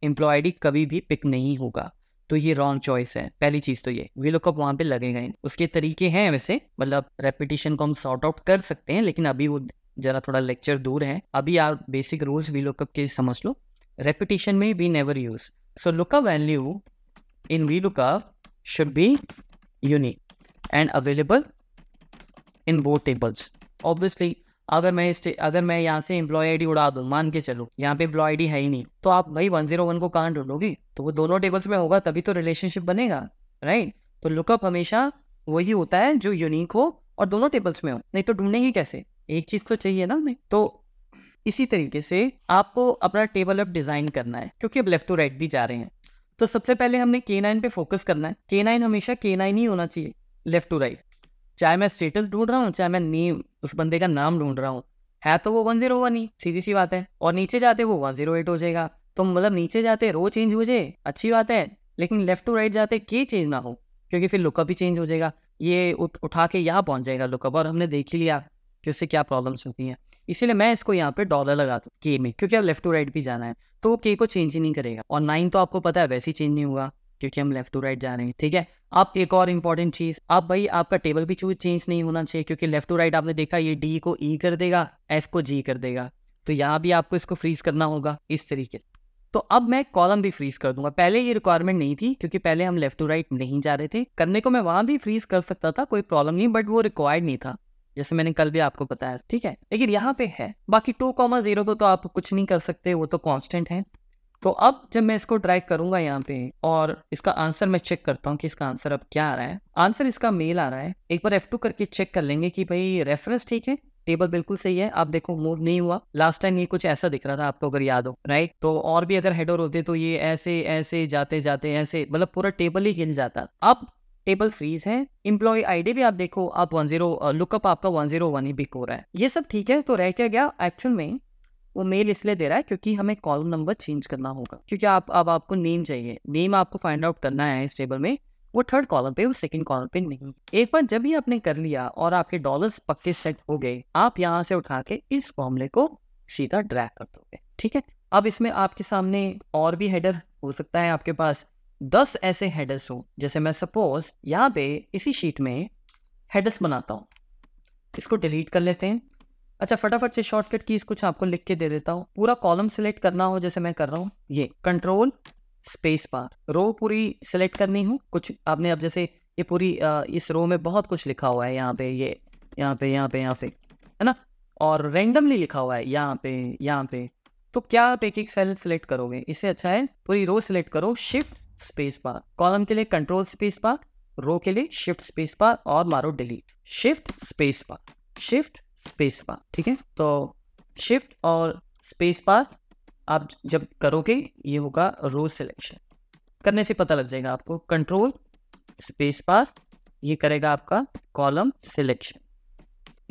एम्प्लॉय आई कभी भी पिक नहीं होगा तो ये रॉन्ग चॉइस है पहली चीज तो ये वी लुकअप वहां पे लगेगा उसके तरीके हैं वैसे मतलब रेपिटेशन को हम सॉर्ट आउट कर सकते हैं लेकिन अभी वो जरा थोड़ा लेक्चर दूर है अभी आप बेसिक रूल्स वी लुकअप के समझ लो रेपिटेशन में V never use so lookup value in V lookup should be unique and available in both tables obviously अगर मैं अगर मैं यहाँ से एम्प्लॉय आईडी उड़ा दूँ मान के चलो यहाँ पे एम्प्लॉय आईडी है ही नहीं तो आप भाई वन जीरो वन को कहाँ ढूंढोगी तो वो दोनों टेबल्स में होगा तभी तो रिलेशनशिप बनेगा राइट तो लुकअप हमेशा वही होता है जो यूनिक हो और दोनों टेबल्स में हो नहीं तो ढूंढेंगे कैसे एक चीज तो चाहिए ना हमें तो इसी तरीके से आपको अपना टेबल अप डिजाइन करना है क्योंकि अब लेफ्ट टू राइट भी जा रहे हैं तो सबसे पहले हमने के नाइन पे फोकस करना है के नाइन हमेशा के नाइन ही होना चाहिए लेफ्ट टू राइट चाहे मैं स्टेटस ढूंढ रहा हूँ चाहे मैं नेम उस बंदे का नाम ढूंढ रहा हूँ है तो वो वन जीरो वन ही सीधी सी बात है और नीचे जाते वो वन जीरो एट हो जाएगा तो मतलब नीचे जाते रो चेंज हो जाए अच्छी बात है लेकिन लेफ्ट टू राइट जाते के चेंज ना हो क्योंकि फिर लुकअप भी चेंज हो जाएगा ये उठ उठा के यहाँ पहुँच जाएगा लुकअप और हमने देख ही लिया कि उससे क्या प्रॉब्लम्स होती हैं इसीलिए मैं इसको यहाँ पे डॉलर लगा दूँ के में क्योंकि अब लेफ्ट टू राइट भी जाना है तो वो के को चेंज ही नहीं करेगा और नाइन तो आपको पता है वैसे ही चेंज नहीं हुआ क्योंकि हम लेफ्ट टू राइट जा रहे हैं ठीक है अब एक और इंपॉर्टेंट चीज अब भाई आपका टेबल भी चेंज नहीं होना चाहिए क्योंकि लेफ्ट टू राइट आपने देखा ये डी को ई e कर देगा एफ को जी कर देगा तो यहाँ भी आपको इसको फ्रीज करना होगा इस तरीके तो अब मैं कॉलम भी फ्रीज कर दूंगा पहले ये रिक्वायरमेंट नहीं थी क्योंकि पहले हम लेफ्ट टू राइट नहीं जा रहे थे करने को मैं वहां भी फ्रीज कर सकता था कोई प्रॉब्लम नहीं बट वो रिक्वायर्ड नहीं था जैसे मैंने कल भी आपको बताया ठीक है लेकिन यहाँ पे है बाकी टू कॉमा जीरो को तो आप कुछ नहीं कर सकते वो तो कॉन्स्टेंट है तो अब जब मैं इसको ट्राई करूंगा यहाँ पे और इसका आंसर मैं चेक करता हूँ कि इसका आंसर अब क्या आ रहा है आंसर इसका मेल आ रहा है एक बार F2 करके चेक कर लेंगे कि भाई रेफरेंस ठीक है टेबल बिल्कुल सही है आप देखो मूव नहीं हुआ लास्ट टाइम ये कुछ ऐसा दिख रहा था आपको अगर याद हो राइट तो और भी अगर हेडर होते तो ये ऐसे ऐसे जाते जाते ऐसे मतलब पूरा टेबल ही हिल जाता अब टेबल फ्रीज है इम्प्लॉय आईडी भी आप देखो आप वन जीरो लुकअप आपका वन जीरो वन ही बिक हो रहा है ये सब ठीक है तो रह क्या गया एक्चुअल में वो मेल इसलिए दे रहा है क्योंकि हमें कॉलम नंबर चेंज करना होगा क्योंकि आप अब आपको नेम चाहिए नेम आपको फाइंड आउट करना है इस टेबल में वो थर्ड कॉलम पे वो सेकंड कॉलम पे नहीं एक बार जब ही आपने कर लिया और आपके डॉलर्स पक्के सेट हो गए आप यहाँ से उठा के इस फॉर्मले को सीधा ड्रैग कर दोगे ठीक है अब इसमें आपके सामने और भी हेडर हो सकता है आपके पास दस ऐसे हेडर्स हो जैसे मैं सपोज यहाँ पे इसी शीट में हेडर्स बनाता हूँ इसको डिलीट कर लेते हैं अच्छा फटाफट से शॉर्टकट कीज कुछ आपको लिख के दे देता हूँ पूरा कॉलम सिलेक्ट करना हो जैसे मैं कर रहा हूँ ये कंट्रोल स्पेस बार रो पूरी सिलेक्ट करनी हो कुछ आपने अब जैसे ये पूरी इस रो में बहुत कुछ लिखा हुआ है यहाँ पे ये यहाँ पे यहाँ पे यहाँ पे है ना और रेंडमली लिखा हुआ है यहाँ पे यहाँ पे तो क्या आप एक एक सेल सेलेक्ट करोगे इससे अच्छा है पूरी रो सेलेक्ट करो शिफ्ट स्पेस बार कॉलम के लिए कंट्रोल स्पेस बार रो के लिए शिफ्ट स्पेस बार और मारो delete shift space bar shift space bar ठीक है तो शिफ्ट और स्पेस बार आप जब करोगे ये होगा रो सिलेक्शन करने से पता लग जाएगा आपको कंट्रोल स्पेस बार ये करेगा आपका कॉलम सिलेक्शन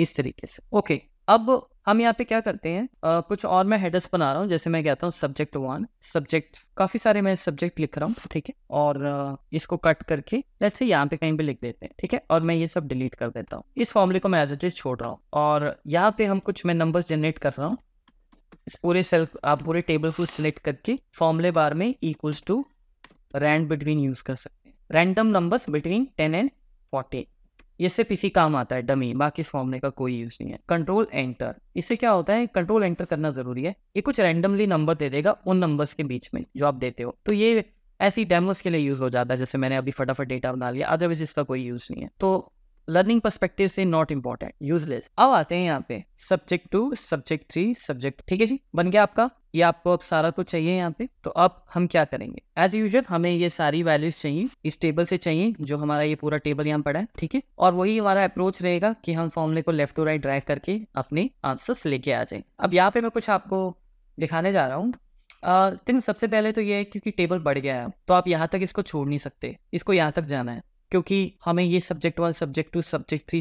इस तरीके से ओके अब हम यहाँ पे क्या करते हैं uh, कुछ और मैं हेडर्स बना रहा हूँ जैसे मैं कहता हूँ सब्जेक्ट वन सब्जेक्ट काफी सारे मैं सब्जेक्ट लिख रहा हूँ ठीक है और uh, इसको कट करके जैसे यहाँ पे कहीं पे लिख देते हैं ठीक है और मैं ये सब डिलीट कर देता हूँ इस फॉर्मूले को मैं एज इज छोड़ रहा हूँ और यहाँ पे हम कुछ मैं नंबर जनरेट कर रहा हूँ इस पूरे सेल आप पूरे टेबल को सिलेक्ट करके फॉर्मुले बार में equals to rand between use कर सकते हैं random numbers between ten and fourteen ये सिर्फ इसी काम आता है डमी बाकी इस फॉर्मूले का कोई यूज नहीं है कंट्रोल एंटर इससे क्या होता है कंट्रोल एंटर करना जरूरी है ये कुछ रैंडमली नंबर दे देगा उन नंबर्स के बीच में जो आप देते हो तो ये ऐसी डेमोस के लिए यूज हो जाता है जैसे मैंने अभी फटाफट डेटा बना लिया अदरवाइज इसका कोई यूज नहीं है तो लर्निंग परस्पेक्टिव से नॉट इम्पोर्टेंट यूजलेस अब आते हैं यहाँ पे subject two subject three subject ठीक है जी बन गया आपका ये आपको अब सारा कुछ चाहिए यहाँ पे तो अब हम क्या करेंगे एज यूजल हमें ये सारी वैल्यूज चाहिए इस टेबल से चाहिए जो हमारा ये पूरा टेबल यहाँ पड़ा है ठीक है और वही हमारा अप्रोच रहेगा कि हम फॉर्मूले को लेफ्ट टू राइट ड्राइव करके अपने आंसर्स लेके आ जाए अब यहाँ पे मैं कुछ आपको दिखाने जा रहा हूँ लेकिन सबसे पहले तो ये है क्योंकि टेबल बढ़ गया है तो आप यहाँ तक इसको छोड़ नहीं सकते इसको यहाँ तक जाना है क्योंकि हमें ये subject one subject two subject three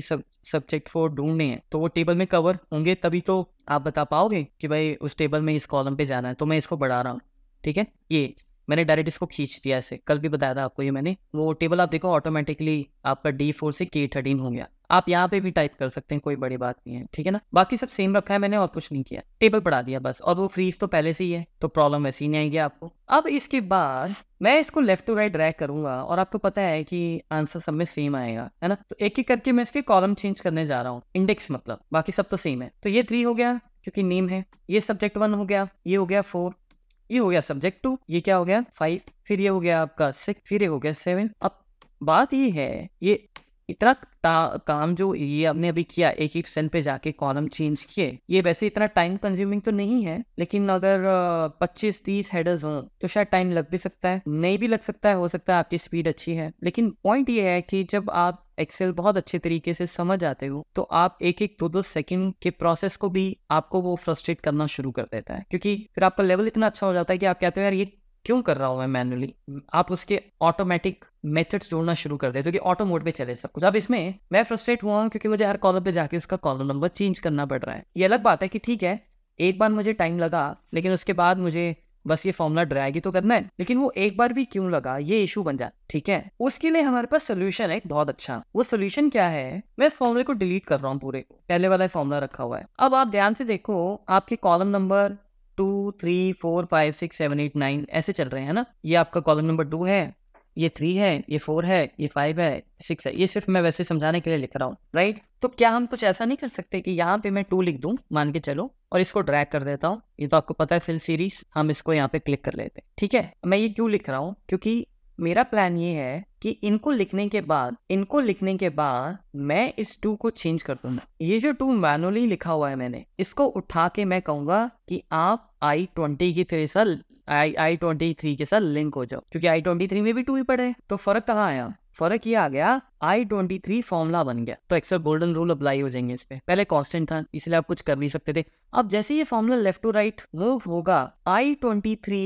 subject four ढूंढने हैं तो वो टेबल में कवर होंगे तभी तो आप बता पाओगे कि भाई उस टेबल में इस कॉलम पे जाना है तो मैं इसको बढ़ा रहा हूँ ठीक है ये मैंने डायरेक्ट इसको खींच दिया ऐसे कल भी बताया था आपको ये मैंने वो टेबल आप देखो ऑटोमेटिकली आपका डी फोर से के थर्टीन हो गया आप यहाँ पे भी टाइप कर सकते हैं कोई बड़ी बात नहीं है ठीक है ना बाकी सब सेम रखा है मैंने और कुछ नहीं किया टेबल पढ़ा दिया बस और वो फ्रीज तो पहले से ही है तो प्रॉब्लम वैसे ही नहीं आएगी आपको अब इसके बाद मैं इसको लेफ्ट टू राइट ड्रैग करूंगा और आपको पता है कि आंसर सब में सेम आएगा है ना तो एक एक करके मैं इसके कॉलम चेंज करने जा रहा हूँ इंडेक्स मतलब बाकी सब तो सेम है तो ये थ्री हो गया क्योंकि नेम है ये सब्जेक्ट वन हो गया ये हो गया फोर ये हो गया सब्जेक्ट टू ये क्या हो गया फाइव फिर ये हो गया आपका सिक्स फिर ये हो गया सेवन अब बात ये है ये इतना काम जो ये हमने अभी किया एक एक सेल पे जाके कॉलम चेंज किए ये वैसे इतना टाइम कंज्यूमिंग तो नहीं है लेकिन अगर 25-30 हेडर्स हो तो शायद टाइम लग भी सकता है नहीं भी लग सकता है हो सकता है आपकी स्पीड अच्छी है लेकिन पॉइंट ये है कि जब आप एक्सेल बहुत अच्छे तरीके से समझ आते हो तो आप एक एक दो दो सेकंड के प्रोसेस को भी आपको वो फ्रस्ट्रेट करना शुरू कर देता है क्योंकि फिर आपका लेवल इतना अच्छा हो जाता है कि आप कहते हो यार ये क्यों कर रहा हूँ मैं मैनुअली आप उसके ऑटोमेटिक मेथड्स जोड़ना शुरू कर दे क्योंकि ऑटो मोड पे चले सब कुछ अब इसमें मैं फ्रस्ट्रेट हुआ हूँ क्योंकि मुझे हर कॉलम पे जाके उसका कॉलम नंबर चेंज करना पड़ रहा है ये अलग बात है कि ठीक है एक बार मुझे टाइम लगा लेकिन उसके बाद मुझे बस ये फॉर्मूला ड्रैग ही तो करना है लेकिन वो एक बार भी क्यों लगा ये इशू बन जाए ठीक है उसके लिए हमारे पास सोल्यूशन है बहुत अच्छा वो सोल्यूशन क्या है मैं इस फॉर्मूले को डिलीट कर रहा हूँ पूरे पहले वाला फॉर्मूला रखा हुआ है अब आप ध्यान से देखो आपके column number two three four five six seven eight nine ऐसे चल रहे हैं ना ये आपका कॉलम नंबर टू है ये थ्री है ये फोर है ये फाइव है सिक्स है ये सिर्फ मैं वैसे समझाने के लिए लिख रहा हूँ राइट तो क्या हम कुछ ऐसा नहीं कर सकते कि यहाँ पे मैं टू लिख दू मान के चलो और इसको ड्रैग कर देता हूँ ये तो आपको पता है फिल सीरीज हम इसको यहाँ पे क्लिक कर लेते हैं ठीक है मैं ये क्यों लिख रहा हूँ क्योंकि मेरा प्लान ये है कि इनको लिखने के बाद इनको लिखने के बाद मैं इस टू को चेंज कर दूंगा ये जो टू मैनुअली लिखा हुआ है मैंने इसको उठा के मैं कहूंगा कि आप आई ट्वेंटी की three sir I I twenty three के साथ लिंक हो जाओ क्योंकि आई ट्वेंटी थ्री में भी टू ही पड़े तो फर्क कहाँ आया फर्क ये आ गया आई ट्वेंटी थ्री फॉर्मुला बन गया तो एक्सर गोल्डन रूल अप्लाई हो जाएंगे इस पे पहले कॉन्स्टेंट था इसलिए आप कुछ कर नहीं सकते थे अब जैसे ये formula left to right move होगा I twenty three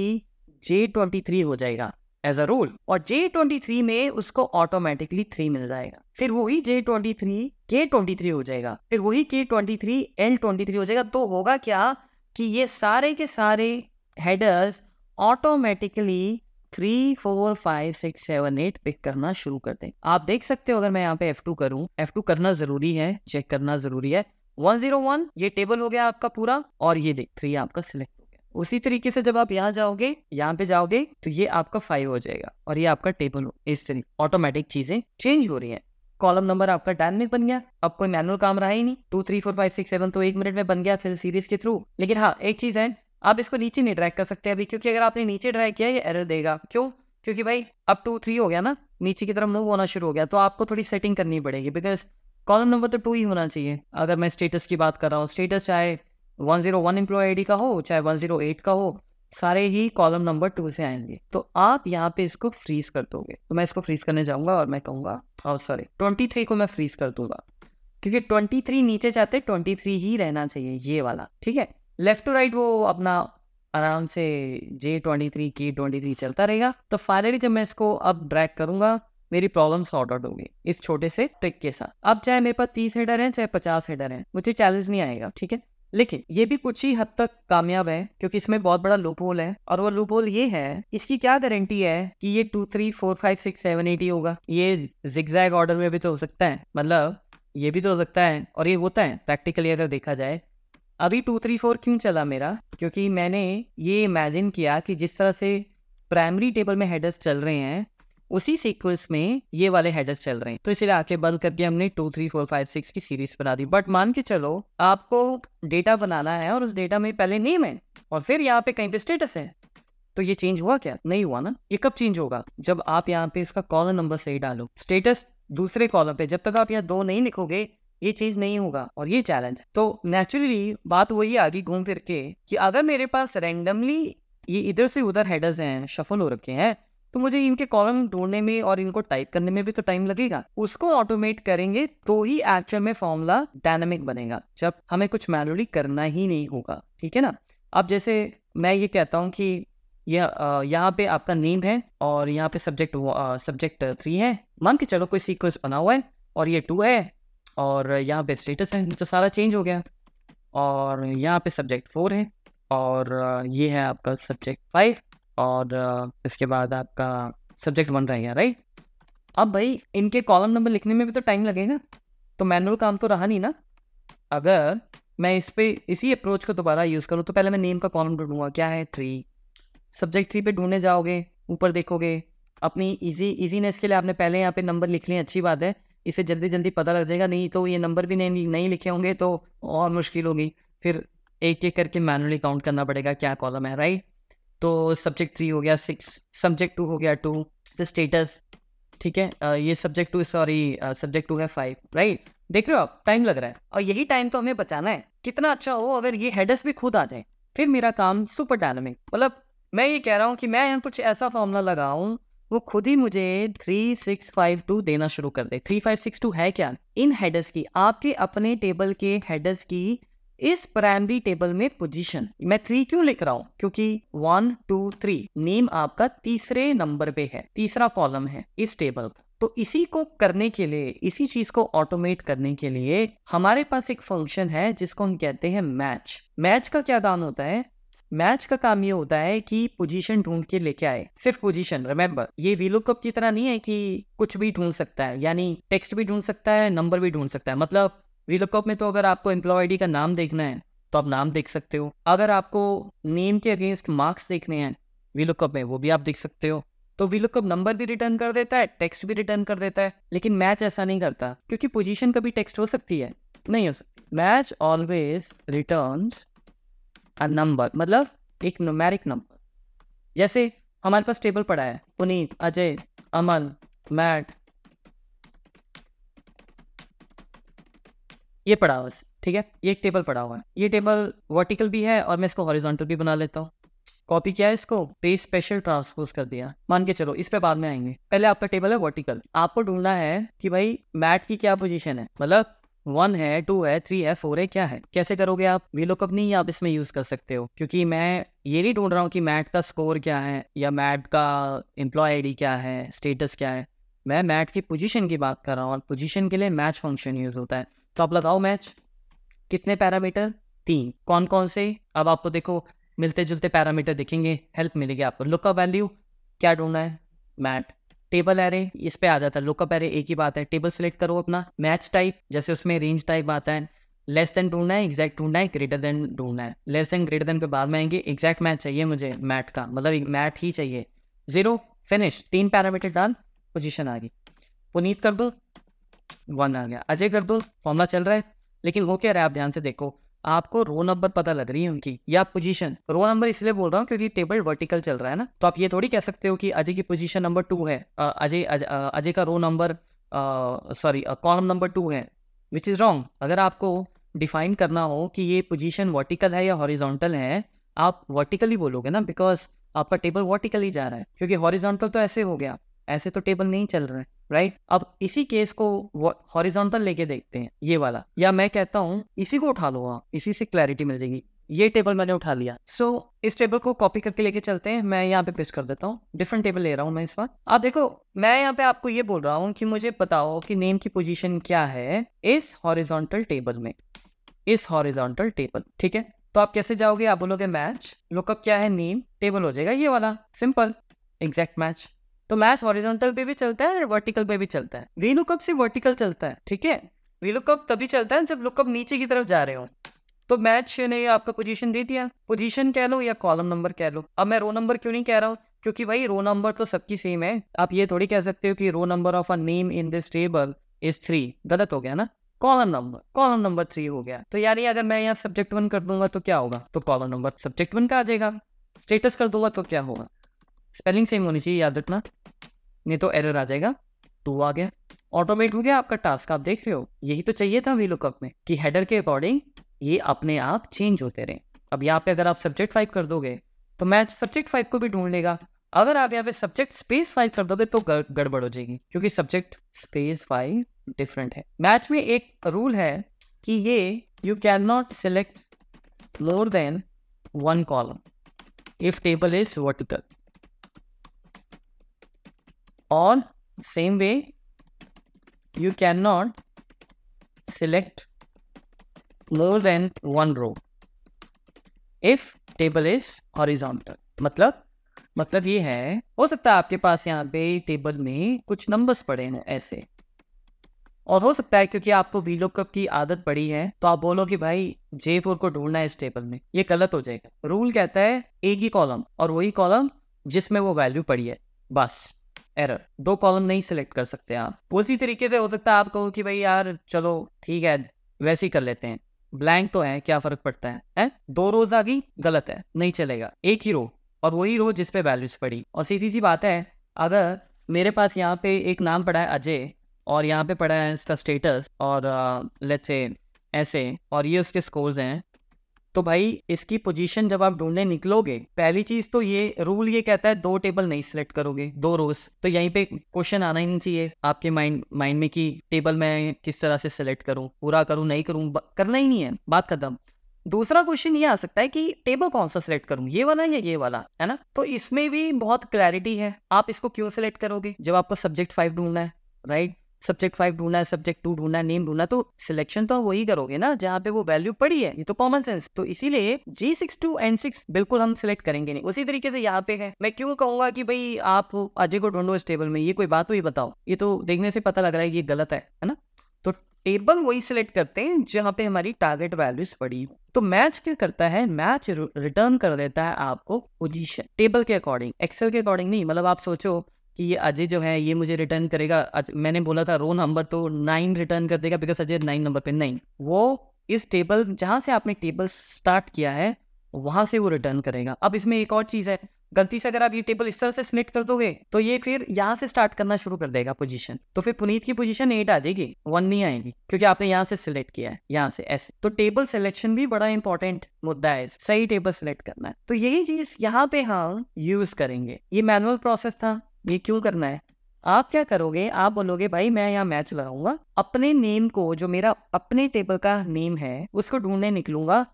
J twenty three हो जाएगा एज अ रूल और जे ट्वेंटी थ्री में उसको ऑटोमेटिकली थ्री मिल जाएगा फिर वही J twenty three K twenty three हो जाएगा फिर वही K twenty three L twenty three हो जाएगा तो होगा क्या कि ये सारे के सारे headers automatically three four five six seven eight pick करना शुरू कर दें आप देख सकते हो अगर मैं यहाँ पे F2 करूँ F2 करना जरूरी है चेक करना जरूरी है वन जीरो वन ये टेबल हो गया आपका पूरा और ये देख थ्री आपका सिलेक्ट हो गया उसी तरीके से जब आप यहाँ जाओगे यहाँ पे जाओगे तो ये आपका फाइव हो जाएगा और ये आपका टेबल हो इस तरीके ऑटोमेटिक चीजें चेंज हो रही है कॉलम नंबर आपका टेन में बन गया अब कोई मैनुअल काम रहा ही नहीं two three four five six seven तो एक मिनट में बन गया फिर सीरीज के थ्रू लेकिन हाँ एक चीज है आप इसको नीचे नहीं ड्रैग कर सकते अभी क्योंकि अगर आपने नीचे ड्रैग किया ये एरर देगा क्यों क्योंकि भाई अब टू थ्री हो गया ना नीचे की तरफ मूव होना शुरू हो गया तो आपको थोड़ी सेटिंग करनी पड़ेगी बिकॉज कॉलम नंबर तो टू ही होना चाहिए अगर मैं स्टेटस की बात कर रहा हूँ स्टेटस चाहे one zero one employ I का हो चाहे वन जीरो एट का हो सारे ही कॉलम नंबर टू से आएंगे तो आप यहाँ पे इसको फ्रीज कर दोगे तो मैं इसको फ्रीज करने जाऊंगा और मैं कहूंगा सॉरी ट्वेंटी थ्री को मैं फ्रीज कर दूंगा क्योंकि ट्वेंटी थ्री नीचे जाते ट्वेंटी थ्री ही रहना चाहिए ये वाला ठीक है लेफ्ट टू राइट वो अपना आराम से J twenty three K twenty three चलता रहेगा तो फाइनली जब मैं इसको अब ड्रैग करूंगा मेरी प्रॉब्लम सॉर्ट आउट होगी इस छोटे से ट्रिक के साथ अब चाहे मेरे पास तीस हेडर है चाहे पचास हेडर है मुझे चैलेंज नहीं आएगा ठीक है लेकिन ये भी कुछ ही हद तक कामयाब है क्योंकि इसमें बहुत बड़ा लूप होल है और वो लूप होल ये है इसकी क्या गारंटी है कि ये two three four five six seven eight ही होगा ये जिक्जैग ऑर्डर में भी तो हो सकता है मतलब ये भी तो हो सकता है और ये होता है प्रैक्टिकली अगर देखा जाए अभी टू थ्री फोर क्यों चला मेरा क्योंकि मैंने ये इमेजिन किया कि जिस तरह से प्राइमरी टेबल में हेडर्स चल रहे हैं उसी सीक्वेंस में ये वाले हेडर्स चल रहे हैं तो इसलिए आंखें बंद करके हमने two three four five six की सीरीज बना दी बट मान के चलो आपको डेटा बनाना है और उस डेटा में पहले नेम है और फिर यहाँ पे कहीं पे स्टेटस है तो ये चेंज हुआ क्या नहीं हुआ ना ये कब चेंज होगा जब आप यहाँ पे इसका कॉलम नंबर सही डालो स्टेटस दूसरे कॉलम पे जब तक आप यहाँ दो नहीं लिखोगे ये चीज नहीं होगा और ये चैलेंज तो नेचुरली बात वही आ गई घूम फिर के कि अगर मेरे पास रेंडमली ये इधर से उधर हेडर्स हैं शफल हो रखे हैं तो मुझे इनके कॉलम ढूंढने में और इनको टाइप करने में भी तो टाइम लगेगा उसको ऑटोमेट करेंगे तो ही एक्चुअल में फॉर्मूला डायनामिक बनेगा जब हमें कुछ मैनुअली करना ही नहीं होगा ठीक है ना अब जैसे मैं ये कहता हूँ कि यह यहाँ पे आपका नेम है और यहाँ पे सब्जेक्ट सब्जेक्ट थ्री है मान के चलो कोई सीक्वेंस बना हुआ है और ये टू है और यहाँ पे स्टेटस है तो सारा चेंज हो गया और यहाँ पे सब्जेक्ट फोर है और ये है आपका सब्जेक्ट फाइव और इसके बाद आपका सब्जेक्ट बन रहेगा राइट अब भाई इनके कॉलम नंबर लिखने में भी तो टाइम लगेगा तो मैनुअल काम तो रहा नहीं ना अगर मैं इस पर इसी अप्रोच को दोबारा यूज़ करूँ तो पहले मैं नेम का कॉलम ढूंढूंगा क्या है थ्री सब्जेक्ट थ्री पे ढूंढने जाओगे ऊपर देखोगे अपनी इजी इजीनेस के लिए आपने पहले यहाँ पे नंबर लिख लिए अच्छी बात है इसे जल्दी जल्दी पता लग जाएगा नहीं तो ये नंबर भी नहीं नहीं लिखे होंगे तो और मुश्किल होगी फिर एक एक करके मैनुअली काउंट करना पड़ेगा क्या कॉलम है राइट तो सब्जेक्ट थ्री हो गया सिक्स सब्जेक्ट टू हो गया टू द स्टेटस ठीक है ये subject two sorry subject two है फाइव राइट देख रहे हो आप टाइम लग रहा है और यही टाइम तो हमें बचाना है कितना अच्छा हो अगर ये हेडर्स भी खुद आ जाए फिर मेरा काम सुपर डायनामिक मतलब मैं ये कह रहा हूँ कि मैं यहाँ कुछ ऐसा फॉर्मूला लगाऊँ वो खुद ही मुझे थ्री सिक्स फाइव टू देना शुरू कर दे थ्री फाइव सिक्स टू है क्या इन हेडर्स की आपके अपने टेबल के हेडर्स की इस प्राइमरी टेबल में पोजीशन मैं थ्री क्यों लिख रहा हूँ क्योंकि वन टू थ्री नेम आपका तीसरे नंबर पे है तीसरा कॉलम है इस टेबल का तो इसी को करने के लिए इसी चीज को ऑटोमेट करने के लिए हमारे पास एक फंक्शन है जिसको हम कहते हैं मैच मैच का क्या काम होता है मैच का काम ये होता है कि पोजीशन ढूंढ के लेके आए सिर्फ पोजीशन रिमेम्बर ये वीलुकअप की तरह नहीं है कि कुछ भी ढूंढ सकता है यानी टेक्स्ट भी ढूंढ सकता है नंबर भी ढूंढ सकता है मतलब वीलकॉप में तो अगर आपको एम्प्लॉय आई का नाम देखना है तो आप नाम देख सकते हो अगर आपको नेम के अगेंस्ट मार्क्स देखने हैं वीलकॉप में वो भी आप देख सकते हो तो वीलकॉप नंबर भी रिटर्न कर देता है टेक्स्ट भी रिटर्न कर देता है लेकिन मैच ऐसा नहीं करता क्योंकि पोजिशन कभी टेक्स्ट हो सकती है नहीं हो सकती मैच ऑलवेज रिटर्न नंबर मतलब एक नोमैरिक नंबर जैसे हमारे पास टेबल पड़ा है पुनीत अजय अमन मैट ये पड़ा हुआ ठीक है ये एक टेबल पड़ा हुआ है ये टेबल वर्टिकल भी है और मैं इसको हॉरिजॉन्टल भी बना लेता हूँ कॉपी किया है इसको पे स्पेशल ट्रांसपोज कर दिया मान के चलो इस पे बाद में आएंगे पहले आपका टेबल है वर्टिकल आपको ढूंढना है कि भाई मैट की क्या पोजीशन है मतलब वन है टू है थ्री है फोर है क्या है कैसे करोगे आप वी लुकअप नहीं आप इसमें यूज कर सकते हो क्योंकि मैं ये नहीं ढूंढ रहा हूँ कि मैट का स्कोर क्या है या मैट का एम्प्लॉय आई क्या है स्टेटस क्या है मैं मैट की पोजीशन की बात कर रहा हूँ और पोजीशन के लिए मैच फंक्शन यूज होता है तो आप लगाओ मैच कितने पैरामीटर तीन कौन कौन से अब आपको देखो मिलते जुलते पैरामीटर दिखेंगे हेल्प मिलेगी आपको लुकअप वैल्यू क्या ढूंढना है मैट टेबल एरे इस पे आ जाता है लुकअप एरे एक ही बात है टेबल सेलेक्ट करो अपना मैच टाइप जैसे उसमें रेंज टाइप आता है लेस देन ढूंढना है एग्जैक्ट ढूंढना है ग्रेटर देन ढूंढना है लेस देन ग्रेटर देन पे बाद में आएंगे एग्जैक्ट मैच चाहिए मुझे मैट का मतलब मैट ही चाहिए जीरो फिनिश तीन पैरामीटर डाल पोजिशन आ गई पुनीत कर दो वन आ गया अजय दो फॉर्मूला चल रहा है लेकिन वो कह रहा है आप ध्यान से देखो आपको रो नंबर पता लग रही है उनकी या पोजीशन रो नंबर इसलिए बोल रहा हूँ क्योंकि टेबल वर्टिकल चल रहा है ना तो आप ये थोड़ी कह सकते हो कि अजय की पोजीशन नंबर टू है अजय अजय का row number sorry column number two है विच इज़ रॉन्ग अगर आपको डिफाइन करना हो कि ये पोजीशन वर्टिकल है या हॉरिजॉन्टल है आप वर्टिकली बोलोगे ना बिकॉज आपका टेबल वर्टिकली जा रहा है क्योंकि हॉरिजॉन्टल तो ऐसे हो गया ऐसे तो टेबल नहीं चल रहा है राइट अब इसी केस को हॉरिजॉन्टल लेके देखते हैं ये वाला या मैं कहता हूँ इसी को उठा लो इसी से क्लैरिटी मिल जाएगी ये टेबल मैंने उठा लिया सो so, इस टेबल को कॉपी करके लेके चलते हैं मैं यहाँ पे पेस्ट कर देता हूँ डिफरेंट टेबल ले रहा हूँ मैं इस बार आप देखो मैं यहाँ पे आपको ये बोल रहा हूँ कि मुझे बताओ कि नेम की पोजीशन क्या है इस हॉरिजॉन्टल टेबल में इस हॉरिजॉन्टल टेबल ठीक है तो आप कैसे जाओगे आप बोलोगे मैच लुकअप क्या है नेम टेबल हो जाएगा ये वाला सिंपल एग्जैक्ट मैच तो मैच हॉरिजॉन्टल पे भी चलता है और वर्टिकल पे भी चलता है वी लुकअप से वर्टिकल चलता है ठीक है वी लुकअप तभी चलता है जब लुकअप नीचे की तरफ जा रहे हो तो मैच ने आपका पोजीशन दे दिया पोजीशन कह लो या कॉलम नंबर कह लो अब मैं रो नंबर क्यों नहीं कह रहा हूँ क्योंकि भाई रो नंबर तो सबकी सेम है आप ये थोड़ी कह सकते हो कि row number of a name in this table is three गलत हो गया ना column number column number three हो गया तो यार ये अगर मैं यहाँ सब्जेक्ट वन कर दूंगा तो क्या होगा तो कॉलम नंबर सब्जेक्ट वन का आ जाएगा स्टेटस कर दूंगा तो क्या होगा स्पेलिंग सेम होनी चाहिए याद रखना नहीं तो एरर आ जाएगा टू आ गया ऑटोमेट हो गया आपका टास्क आप देख रहे हो यही तो चाहिए था वी लुकअप में कि हेडर के अकॉर्डिंग ये अपने आप चेंज होते रहे अब यहाँ पे अगर आप सब्जेक्ट फाइव कर दोगे तो मैच सब्जेक्ट फाइव को भी ढूंढ लेगा अगर आप यहाँ पे सब्जेक्ट स्पेस फाइव कर दोगे तो गड़बड़ हो जाएगी क्योंकि सब्जेक्ट स्पेस फाइव डिफरेंट है मैच में एक रूल है कि ये you can not select more than one column if table is vertical or same way you cannot select more than one row if table is horizontal मतलब मतलब ये है हो सकता है आपके पास यहाँ पे टेबल में कुछ नंबर्स पड़े हैं ऐसे और हो सकता है क्योंकि आपको वीलो कप की आदत पड़ी है तो आप बोलो कि भाई जे फोर को ढूंढना है इस टेबल में ये गलत हो जाएगा रूल कहता है एक ही कॉलम और वही कॉलम जिसमें वो वैल्यू पड़ी है बस एरर दो कॉलम नहीं सिलेक्ट कर सकते आप उसी तरीके से हो सकता है आप कहो कि भाई यार चलो ठीक है वैसे ही कर लेते हैं ब्लैंक तो है क्या फर्क पड़ता है, है? दो रोज आ गई गलत है नहीं चलेगा एक ही रो और वही रो जिसपे वैल्यूज पड़ी और सीधी सी बात है अगर मेरे पास यहाँ पे एक नाम पड़ा है अजय और यहाँ पे पड़ा है इसका स्टेटस और लेट्स से ऐसे और ये उसके स्कोर्स हैं तो भाई इसकी पोजीशन जब आप ढूंढने निकलोगे पहली चीज तो ये रूल ये कहता है दो टेबल नहीं सिलेक्ट करोगे दो रोज तो यहीं पे क्वेश्चन आना ही नहीं चाहिए आपके माइंड माइंड में कि टेबल मैं किस तरह से सिलेक्ट करूं पूरा करूं नहीं करूं करना ही नहीं है बात खत्म दूसरा क्वेश्चन ये आ सकता है कि टेबल कौन सा सिलेक्ट करूं ये वाला या ये वाला है ना तो इसमें भी बहुत क्लैरिटी है आप इसको क्यों सिलेक्ट करोगे जब आपको सब्जेक्ट फाइव ढूंढना है राइट सब्जेक्ट फाइव ढूंढना है सब्जेक्ट टू ढूंढना है नेम ढूंढना तो सिलेक्शन तो वही करोगे ना जहाँ पे वो वैल्यू पड़ी है ये तो कॉमन सेंस तो इसीलिए G six to N six बिल्कुल हम सिलेक्ट करेंगे नहीं उसी तरीके से यहाँ पे है मैं क्यों कहूंगा कि भाई आप अजय को ढूंढो इस टेबल में ये कोई बात हुई बताओ ये तो देखने से पता लग रहा है ये गलत है है ना तो टेबल वही सिलेक्ट करते हैं जहाँ पे हमारी टारगेट वैल्यूज पड़ी तो मैच क्या करता है मैच रिटर्न कर देता है आपको पोजीशन टेबल के अकॉर्डिंग एक्सेल के अकॉर्डिंग नहीं मतलब आप सोचो कि ये अजय जो है ये मुझे रिटर्न करेगा मैंने बोला था रो नंबर तो नाइन रिटर्न कर देगा बिकॉज अजय नाइन नंबर पे नहीं वो इस टेबल जहाँ से आपने टेबल स्टार्ट किया है वहाँ से वो रिटर्न करेगा अब इसमें एक और चीज़ है गलती से अगर आप ये टेबल इस तरह से सिलेक्ट कर दोगे तो ये फिर यहाँ से स्टार्ट करना शुरू कर देगा पोजीशन तो फिर पुनीत की पोजीशन एट आ जाएगी वन नहीं आएगी क्योंकि आपने यहाँ से सिलेक्ट किया है यहाँ से ऐसे तो टेबल सिलेक्शन भी बड़ा इंपॉर्टेंट मुद्दा है सही टेबल सिलेक्ट करना है तो यही चीज यहाँ पे हम यूज करेंगे ये मैनुअल प्रोसेस था ये क्यों करना है आप क्या करोगे आप बोलोगे भाई मैं यहाँ मैच लगाऊंगा अपने नेम को जो मेरा अपने टेबल का नेम है उसको ढूंढने निकलूंगा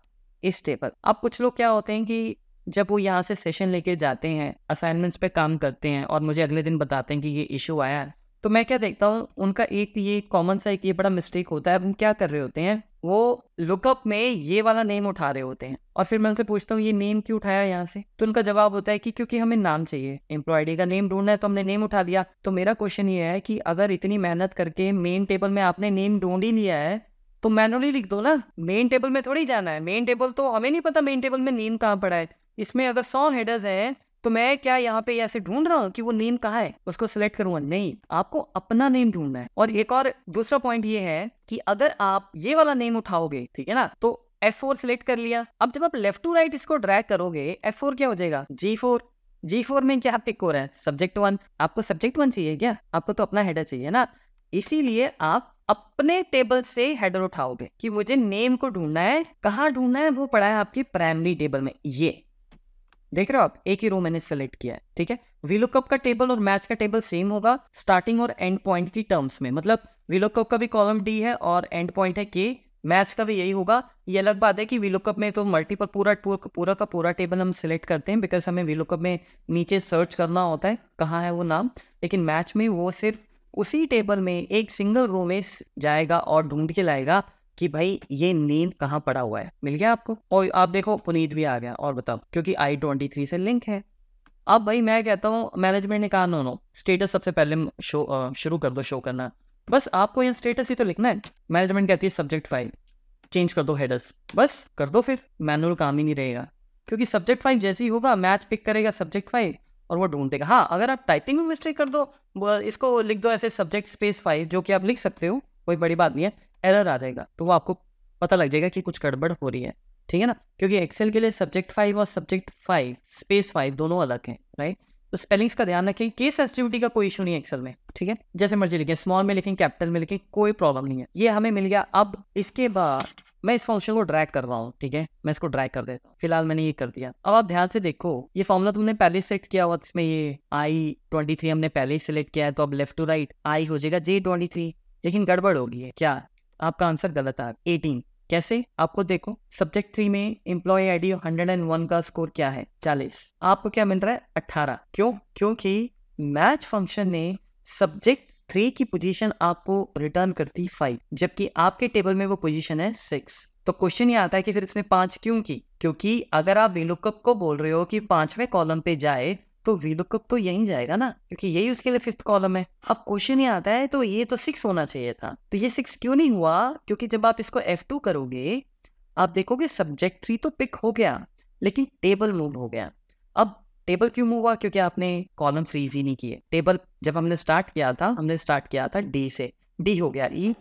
इस टेबल अब कुछ लोग क्या होते हैं कि जब वो यहाँ से सेशन लेके जाते हैं असाइनमेंट्स पे काम करते हैं और मुझे अगले दिन बताते हैं कि ये इशू आया तो मैं क्या देखता हूँ उनका एक ये कॉमन सा एक ये बड़ा मिस्टेक होता है अब हम क्या कर रहे होते हैं वो लुकअप में ये वाला नेम उठा रहे होते हैं और फिर मैं उनसे पूछता हूँ ये नेम क्यों उठाया यहाँ से तो उनका जवाब होता है कि क्योंकि हमें नाम चाहिए एम्प्लॉय का नेम ढूंढना है तो हमने नेम उठा लिया तो मेरा क्वेश्चन ये है कि अगर इतनी मेहनत करके मेन टेबल में आपने नेम ढूंढ ही लिया है तो मैनुअली लिख दो ना मेन टेबल में थोड़ी जाना है मेन टेबल तो हमें नहीं पता मेन टेबल में नेम कहाँ पड़ा है इसमें अगर सौ हेडर्स हैं तो मैं क्या यहाँ पे ऐसे ढूंढ रहा हूँ कि वो नेम कहाँ है उसको सिलेक्ट करूंगा नहीं आपको अपना नेम ढूंढना है और एक और दूसरा पॉइंट ये है कि अगर आप ये वाला नेम उठाओगे ठीक है ना तो F4 सिलेक्ट कर लिया अब जब आप लेफ्ट टू राइट इसको ड्रैग करोगे F4 क्या हो जाएगा G4 G4 में क्या टिक हो रहा है सब्जेक्ट वन आपको सब्जेक्ट वन चाहिए क्या आपको तो अपना हेडर चाहिए ना इसीलिए आप अपने टेबल से हेडर उठाओगे कि मुझे नेम को ढूंढना है कहाँ ढूंढना है वो पड़ा है आपकी प्राइमरी टेबल में ये देख रहे हो आप एक ही रो मैंने सेलेक्ट किया है ठीक है वीलोकअप का टेबल और मैच का टेबल सेम होगा स्टार्टिंग और एंड पॉइंट की टर्म्स में मतलब वीलोकअप का भी कॉलम डी है और एंड पॉइंट है के मैच का भी यही होगा ये अलग बात है कि वीलोकअप में तो मल्टीपल पूरा पूरा का पूरा टेबल हम सिलेक्ट करते हैं बिकॉज हमें वीलोकअप में नीचे सर्च करना होता है कहाँ है वो नाम लेकिन मैच में वो सिर्फ उसी टेबल में एक सिंगल रो में जाएगा और ढूंढ के लाएगा कि भाई ये नींद कहाँ पड़ा हुआ है मिल गया आपको और आप देखो पुनीत भी आ गया और बताओ क्योंकि आई ट्वेंटी थ्री से लिंक है अब भाई मैं कहता हूँ मैनेजमेंट ने कहा नो नो स्टेटस सबसे पहले शो शुरू कर दो शो करना बस आपको यहाँ स्टेटस ही तो लिखना है मैनेजमेंट कहती है सब्जेक्ट फाइल चेंज कर दो हेडर्स बस कर दो फिर मैनुअल काम ही नहीं रहेगा क्योंकि सब्जेक्ट फाइव जैसे ही होगा मैच पिक करेगा सब्जेक्ट फाइव और वो ढूंढ देगा हाँ अगर आप टाइपिंग में मिस्टेक कर दो इसको लिख दो ऐसे सब्जेक्ट स्पेस फाइव जो कि आप लिख सकते हो कोई बड़ी बात नहीं है एरर आ जाएगा तो वो आपको पता लग जाएगा कि कुछ गड़बड़ हो रही है ठीक है ना क्योंकि एक्सेल के लिए सब्जेक्ट फाइव और सब्जेक्ट फाइव स्पेस फाइव दोनों अलग हैं राइट तो स्पेलिंग्स का ध्यान रखें केस सेंसिटिविटी का कोई इशू नहीं है एक्सेल में ठीक है जैसे मर्जी लिखें स्मॉल में लिखें कैपिटल में लिखें कोई प्रॉब्लम नहीं है ये हमें मिल गया अब इसके बाद मैं इस फंक्शन को ड्रैग कर रहा हूँ ठीक है मैं इसको ड्रैग कर देता हूँ फिलहाल मैंने ये कर दिया अब आप ध्यान से देखो ये फॉर्मूला तुमने पहले सेट किया हुआ इसमें ये आई ट्वेंटी थ्री हमने पहले ही सिलेक्ट किया है तो अब लेफ्ट टू राइट आई हो जाएगा जे ट्वेंटी थ्री लेकिन गड़बड़ होगी है क्या आपका आंसर गलत आ एटीन कैसे आपको देखो सब्जेक्ट थ्री में एम्प्लॉय आईडी वन का स्कोर क्या है 40 आपको क्या मिल रहा है 18 क्यों क्योंकि मैच फंक्शन ने सब्जेक्ट थ्री की पोजीशन आपको रिटर्न करती फाइव जबकि आपके टेबल में वो पोजीशन है सिक्स तो क्वेश्चन ये आता है कि फिर इसने पांच क्यों की क्योंकि अगर आप वीलुकअप को बोल रहे हो कि पांचवें कॉलम पे जाए तो वी लुकअप तो यही जाएगा ना क्योंकि यही उसके लिए फिफ्थ कॉलम है अब क्वेश्चन ही आता है तो ये तो सिक्स होना चाहिए था तो ये सिक्स क्यों नहीं हुआ क्योंकि जब आप इसको एफ टू करोगे आप देखोगे सब्जेक्ट थ्री तो पिक हो गया लेकिन टेबल मूव हो गया अब टेबल क्यों मूव हुआ क्योंकि आपने कॉलम फ्रीज ही नहीं किए टेबल जब हमने स्टार्ट किया था हमने स्टार्ट किया था डी से डी हो गया ई e।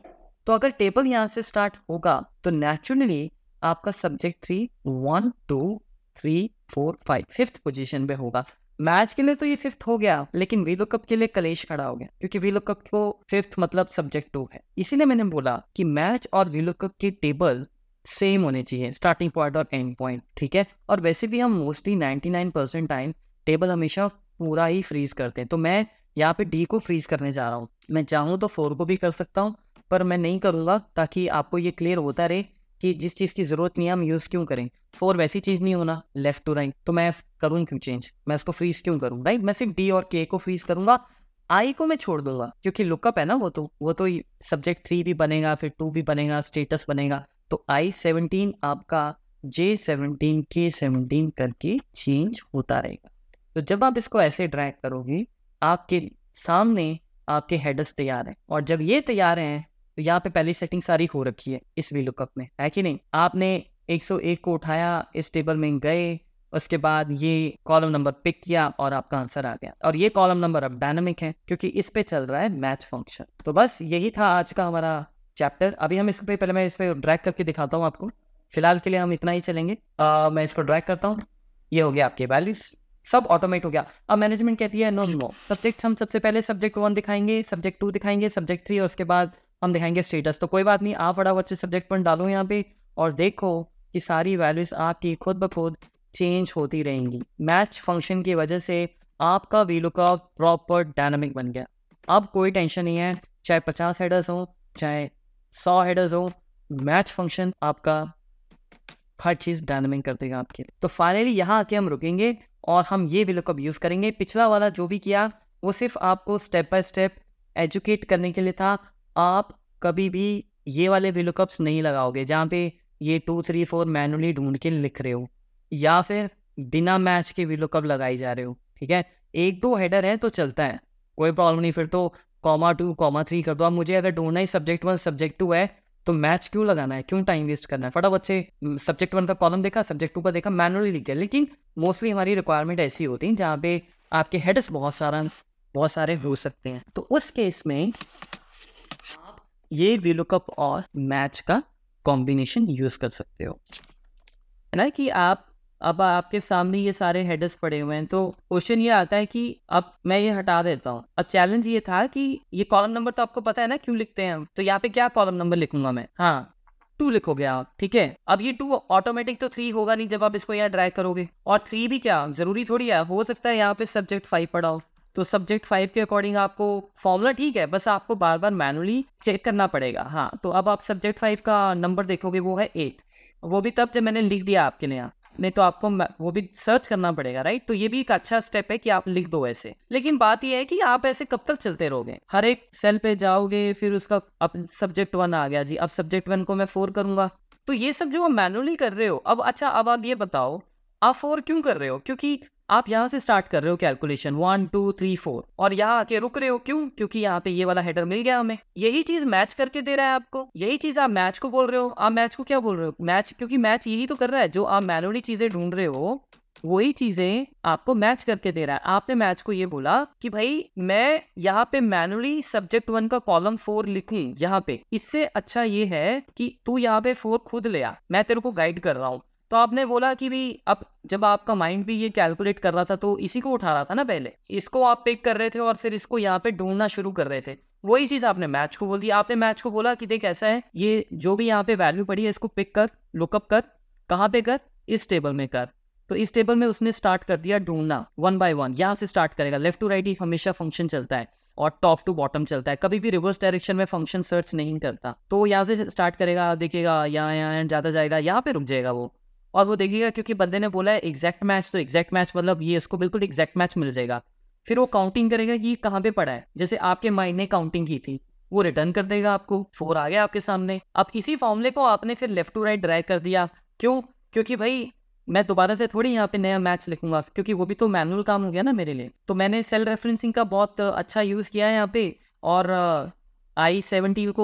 तो अगर टेबल यहाँ से स्टार्ट होगा तो नेचुरली आपका subject three one two three four five fifth position पे होगा मैच के लिए तो ये फिफ्थ हो गया लेकिन वीलो कप के लिए कलेश खड़ा हो गया क्योंकि वीलो कप को फिफ्थ मतलब सब्जेक्ट टू है इसीलिए मैंने बोला कि मैच और वीलो कप की टेबल सेम होने चाहिए स्टार्टिंग पॉइंट और एंड पॉइंट ठीक है और वैसे भी हम मोस्टली 99 परसेंट टाइम टेबल हमेशा पूरा ही फ्रीज करते हैं तो मैं यहाँ पे डी को फ्रीज करने जा रहा हूँ मैं चाहूँ तो फोर को भी कर सकता हूँ पर मैं नहीं करूँगा ताकि आपको ये क्लियर होता रहे कि जिस चीज़ की ज़रूरत नहीं है हम यूज़ क्यों करें फोर वैसी चीज़ नहीं होना लेफ्ट टू राइट तो मैं करूँ क्यों चेंज मैं इसको फ्रीज क्यों करूँ राइट मैं सिर्फ डी और के को फ्रीज करूँगा आई को मैं छोड़ दूंगा क्योंकि लुकअप है ना वो तो वो तो सब्जेक्ट थ्री भी बनेगा फिर टू भी बनेगा स्टेटस बनेगा तो आई सेवनटीन आपका जे सेवनटीन के सेवनटीन करके चेंज होता रहेगा तो जब आप इसको ऐसे ड्रैग करोगे आपके सामने आपके हेडर्स तैयार हैं और जब ये तैयार हैं तो यहाँ पे पहले सेटिंग सारी हो रखी है इस वी लुकअप में है कि नहीं आपने 101 को उठाया इस टेबल में गए उसके बाद ये कॉलम नंबर पिक किया और आपका आंसर आ गया और ये कॉलम नंबर अब डायनामिक है क्योंकि इस पे चल रहा है मैच फंक्शन तो बस यही था आज का हमारा चैप्टर अभी हम इस पे पहले मैं इस पर ड्रैग करके दिखाता हूँ आपको फिलहाल के लिए हम इतना ही चलेंगे आ, मैं इसको ड्रैग करता हूँ ये हो गया आपके वैल्यूज सब ऑटोमेट हो गया अब मैनेजमेंट कहती है नो नो सब्जेक्ट हम सबसे पहले सब्जेक्ट वन दिखाएंगे सब्जेक्ट टू दिखाएंगे सब्जेक्ट थ्री और उसके बाद हम दिखाएंगे स्टेटस तो कोई बात नहीं आप फटाफट से सब्जेक्ट पॉइंट डालो यहाँ पे और देखो कि सारी वैल्यूज आपकी खुद ब खुद चेंज होती रहेंगी मैच फंक्शन की वजह से आपका ऑफ प्रॉपर डायनामिक बन गया अब कोई टेंशन नहीं है चाहे पचास हेडर्स हो चाहे सौ हेडर्स हो मैच फंक्शन आपका हर चीज़ डायनामिक कर देगा आपके लिए तो फाइनली यहाँ आके हम रुकेंगे और हम ये वीलुकअप यूज़ करेंगे पिछला वाला जो भी किया वो सिर्फ आपको स्टेप बाय स्टेप एजुकेट करने के लिए था आप कभी भी ये वाले विलुकअप्स नहीं लगाओगे जहाँ पे ये टू थ्री फोर मैनुअली ढूंढ के लिख रहे हो या फिर बिना मैच के विलुकअप लगाई जा रहे हो ठीक है एक दो हेडर है तो चलता है कोई प्रॉब्लम नहीं फिर तो कॉमा टू कॉमा थ्री कर दो अब मुझे अगर ढूंढना ही सब्जेक्ट वन सब्जेक्ट टू है तो मैच क्यों लगाना है क्यों टाइम वेस्ट करना है फटाफट से सब्जेक्ट वन का कॉलम देखा सब्जेक्ट टू का देखा मैनुअली लिख दिया लेकिन मोस्टली हमारी रिक्वायरमेंट ऐसी होती है जहाँ पे आपके हेडर्स बहुत सारा बहुत सारे हो सकते हैं तो उस केस में ये वी और मैच का कॉम्बिनेशन यूज़ कर सकते हो है ना कि आप अब आपके सामने ये सारे हेडर्स पड़े हुए हैं तो क्वेश्चन ये आता है कि अब मैं ये हटा देता हूँ अब चैलेंज ये था कि ये कॉलम नंबर तो आपको पता है ना क्यों लिखते हैं हम तो यहाँ पे क्या कॉलम नंबर लिखूंगा मैं हाँ टू लिखोगे आप ठीक है अब ये टू ऑटोमेटिक तो थ्री होगा नहीं जब आप इसको यहाँ ड्राई करोगे और थ्री भी क्या जरूरी थोड़ी है हो सकता है यहाँ पे सब्जेक्ट फाइव पढ़ाओ तो सब्जेक्ट फाइव के अकॉर्डिंग आपको फॉर्मूला ठीक है बस आपको बार बार मैनुअली चेक करना पड़ेगा हाँ तो अब आप सब्जेक्ट फाइव का नंबर देखोगे वो है एट वो भी तब जब मैंने लिख दिया आपके लिए हाँ। नहीं तो आपको वो भी सर्च करना पड़ेगा राइट तो ये भी एक अच्छा स्टेप है कि आप लिख दो ऐसे लेकिन बात यह है कि आप ऐसे कब तक चलते रहोगे हर एक सेल पे जाओगे फिर उसका अब सब्जेक्ट वन आ गया जी अब सब्जेक्ट वन को मैं फोर करूंगा तो ये सब जो आप मैनुअली कर रहे हो अब अच्छा अब आप ये बताओ आप फोर क्यों कर रहे हो क्योंकि आप यहाँ से स्टार्ट कर रहे हो calculation one two three four और यहाँ आके रुक रहे हो क्यों क्योंकि यहाँ पे ये वाला हेडर मिल गया हमें यही चीज मैच करके दे रहा है आपको यही चीज आप मैच को बोल रहे हो आप मैच को क्या बोल रहे हो मैच क्योंकि मैच यही तो कर रहा है जो आप मैनुअली चीजें ढूंढ रहे हो वही चीजें आपको मैच करके दे रहा है आपने मैच को ये बोला कि भाई मैं यहाँ पे मैनुअली सब्जेक्ट वन का कॉलम फोर लिखू यहाँ पे इससे अच्छा ये है कि तू यहाँ पे फोर खुद ले आ मैं तेरे को गाइड कर रहा हूँ तो आपने बोला कि भी अब जब आपका माइंड भी ये कैलकुलेट कर रहा था तो इसी को उठा रहा था ना पहले इसको आप पिक कर रहे थे और फिर इसको यहाँ पे ढूंढना शुरू कर रहे थे वही चीज़ आपने मैच को बोल दी आपने मैच को बोला कि देख ऐसा है ये जो भी यहाँ पे वैल्यू पड़ी है इसको पिक कर लुकअप कर कहाँ पे कर इस टेबल में कर तो इस टेबल में उसने स्टार्ट कर दिया ढूंढना वन बाय वन यहाँ से स्टार्ट करेगा लेफ्ट टू राइट ही हमेशा फंक्शन चलता है और टॉप टू बॉटम चलता है कभी भी रिवर्स डायरेक्शन में फंक्शन सर्च नहीं करता तो यहाँ से स्टार्ट करेगा देखेगा यहाँ यहाँ ज्यादा जाएगा यहाँ पे रुक जाएगा वो और वो देखिएगा क्योंकि बंदे ने बोला है एग्जैक्ट मैच तो एग्जैक्ट मैच मतलब ये इसको बिल्कुल एग्जैक्ट मैच मिल जाएगा फिर वो काउंटिंग करेगा ये कहाँ पे पड़ा है जैसे आपके माइंड ने काउंटिंग की थी वो रिटर्न कर देगा आपको फोर आ गया आपके सामने अब इसी फॉर्मूले को आपने फिर लेफ्ट टू राइट ड्राइव कर दिया क्यों क्योंकि भाई मैं दोबारा से थोड़ी यहाँ पे नया मैच लिखूंगा क्योंकि वो भी तो मैनुअल काम हो गया ना मेरे लिए तो मैंने सेल रेफरेंसिंग का बहुत अच्छा यूज़ किया है यहाँ पे और आई सेवनटीन को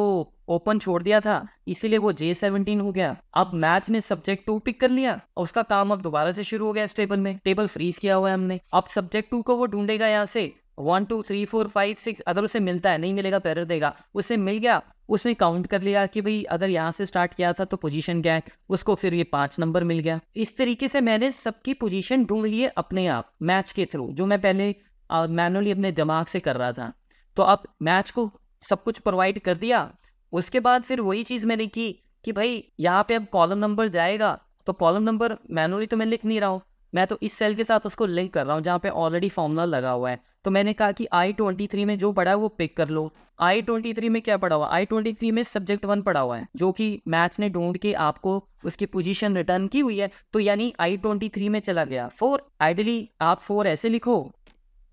ओपन छोड़ दिया था इसीलिए वो जे सेवनटीन हो गया अब मैच ने सब्जेक्ट टू पिक कर लिया और उसका काम अब दोबारा से शुरू हो गया इस टेबल में टेबल फ्रीज किया हुआ है हमने अब सब्जेक्ट टू को वो ढूंढेगा यहाँ से one two three four five six अगर उसे मिलता है नहीं मिलेगा पैर तो देगा उसे मिल गया उसने काउंट कर लिया कि भाई अगर यहाँ से स्टार्ट किया था तो पोजीशन क्या है उसको फिर ये पांच नंबर मिल गया इस तरीके से मैंने सबकी पोजीशन ढूंढ लिए अपने आप मैच के थ्रू जो मैं पहले मैनुअली अपने दिमाग से कर रहा था तो अब मैच को सब कुछ प्रोवाइड कर दिया उसके बाद फिर वही चीज़ मैंने की कि भाई यहाँ पे अब कॉलम नंबर जाएगा तो कॉलम नंबर मैनुअली तो मैं लिख नहीं रहा हूँ मैं तो इस सेल के साथ उसको लिंक कर रहा हूँ जहाँ पे ऑलरेडी फॉर्मूला लगा हुआ है तो मैंने कहा कि आई ट्वेंटी थ्री में जो पढ़ा है वो पिक कर लो आई ट्वेंटी थ्री में क्या पढ़ा हुआ आई ट्वेंटी थ्री में सब्जेक्ट वन पढ़ा हुआ है जो कि मैथ्स ने ढूंढ के आपको उसकी पोजीशन रिटर्न की हुई है तो यानी आई ट्वेंटी थ्री में चला गया फोर आइडली आप फोर ऐसे लिखो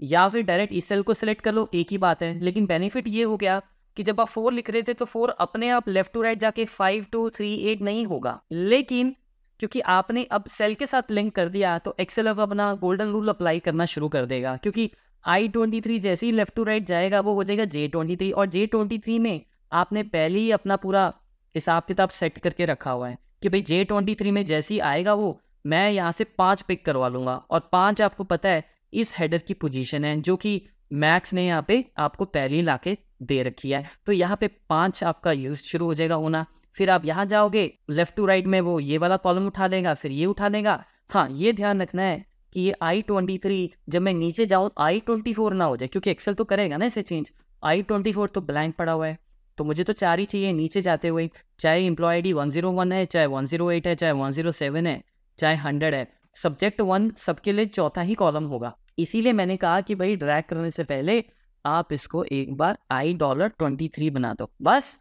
या फिर डायरेक्ट इस सेल को सिलेक्ट कर लो एक ही बात है लेकिन बेनिफिट ये हो गया कि जब आप फोर लिख रहे थे तो फोर अपने आप लेफ्ट टू राइट जाके फाइव टू थ्री एट नहीं होगा लेकिन क्योंकि आपने अब सेल के साथ लिंक कर दिया तो एक्सेल अब अपना गोल्डन रूल अप्लाई करना शुरू कर देगा क्योंकि आई ट्वेंटी थ्री जैसे ही लेफ्ट टू राइट जाएगा वो हो जाएगा जे ट्वेंटी थ्री और जे ट्वेंटी थ्री में आपने पहले ही अपना पूरा हिसाब किताब सेट करके रखा हुआ है कि भाई जे ट्वेंटी थ्री में जैसे ही आएगा वो मैं यहाँ से पाँच पिक करवा लूंगा और पाँच आपको पता है इस हेडर की पोजीशन है जो कि मैक्स ने यहाँ पे आपको पहले ला के दे रखी है तो यहाँ पे पांच आपका यूज शुरू हो जाएगा होना फिर आप यहाँ जाओगे लेफ्ट टू राइट में वो ये वाला कॉलम उठा लेगा फिर ये उठा लेगा हाँ ये ध्यान रखना है कि ये आई ट्वेंटी थ्री जब मैं नीचे जाऊँ आई ट्वेंटी फोर ना हो जाए क्योंकि एक्सेल तो करेगा ना इसे चेंज आई ट्वेंटी फोर तो ब्लैंक पड़ा हुआ है तो मुझे तो चार ही चाहिए नीचे जाते हुए चाहे employee I D one zero one है चाहे वन जीरो एट है चाहे वन जीरो सेवन है चाहे हंड्रेड है सब्जेक्ट वन सबके लिए चौथा ही कॉलम होगा इसीलिए मैंने कहा कि भाई ड्रैग करने से पहले आप इसको एक बार आई डॉलर ट्वेंटी थ्री बना दो बस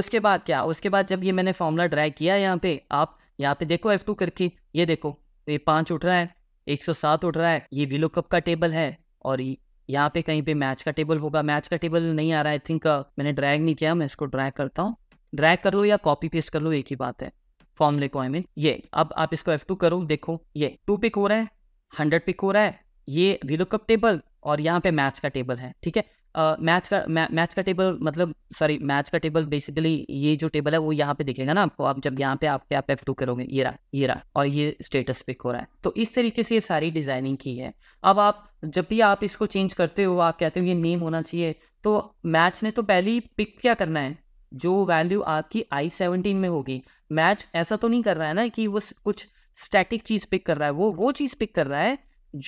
उसके बाद क्या उसके बाद जब ये मैंने फॉर्मूला ड्रैग किया यहाँ पे आप यहाँ पे देखो एफ टू करके ये देखो तो ये पाँच उठ रहा है एक सौ सात उठ रहा है ये विलो कप का टेबल है और यहाँ पे कहीं पे मैच का टेबल होगा मैच का टेबल नहीं आ रहा आई थिंक मैंने ड्रैग नहीं किया मैं इसको ड्रैग करता हूँ ड्रैग कर लो या कॉपी पेस्ट कर लो एक ही बात है फॉर्मूले को आई मीन ये अब आप इसको एफ टू करो देखो ये टू पिक हो रहा है हंड्रेड पिक हो रहा है ये विलोकअप टेबल और यहाँ पे मैच का टेबल है ठीक है मैच का मैच का टेबल मतलब सॉरी मैच का टेबल बेसिकली ये जो टेबल है वो यहाँ पे दिखेगा ना आपको आप जब यहाँ पे आपके आप एफ टू करोगे ये रहा ये रहा और ये स्टेटस पिक हो रहा है तो इस तरीके से ये सारी डिजाइनिंग की है अब आप जब भी आप इसको चेंज करते हो आप कहते हो ये नेम होना चाहिए तो मैच ने तो पहले ही पिक क्या करना है जो वैल्यू आपकी आई सेवनटीन में होगी मैच ऐसा तो नहीं कर रहा है ना कि वो कुछ स्टैटिक चीज़ पिक कर रहा है वो वो चीज़ पिक कर रहा है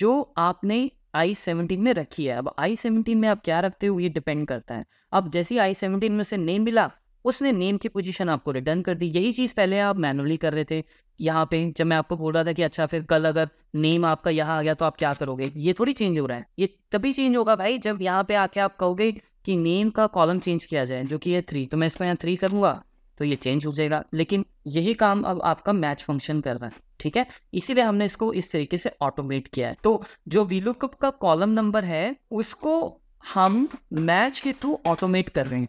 जो आपने आई सेवनटीन में रखी है अब आई सेवनटीन में आप क्या रखते हो ये डिपेंड करता है अब जैसे ही आई सेवनटीन में से नेम मिला उसने नेम की पोजीशन आपको रिटर्न कर दी यही चीज़ पहले आप मैनुअली कर रहे थे यहाँ पे जब मैं आपको बोल रहा था कि अच्छा फिर कल अगर नेम आपका यहाँ आ गया तो आप क्या करोगे ये थोड़ी चेंज हो रहा है ये तभी चेंज होगा भाई जब यहाँ पे आके आप कहोगे कि नेम का कॉलम चेंज किया जाए जो कि है थ्री तो मैं इसको यहाँ थ्री करूँगा तो ये चेंज हो जाएगा लेकिन यही काम अब आपका मैच फंक्शन कर रहा है ठीक है इसीलिए हमने इसको इस तरीके से ऑटोमेट किया है तो जो वीलुकअप का कॉलम नंबर है उसको हम मैच के थ्रू ऑटोमेट कर रहे हैं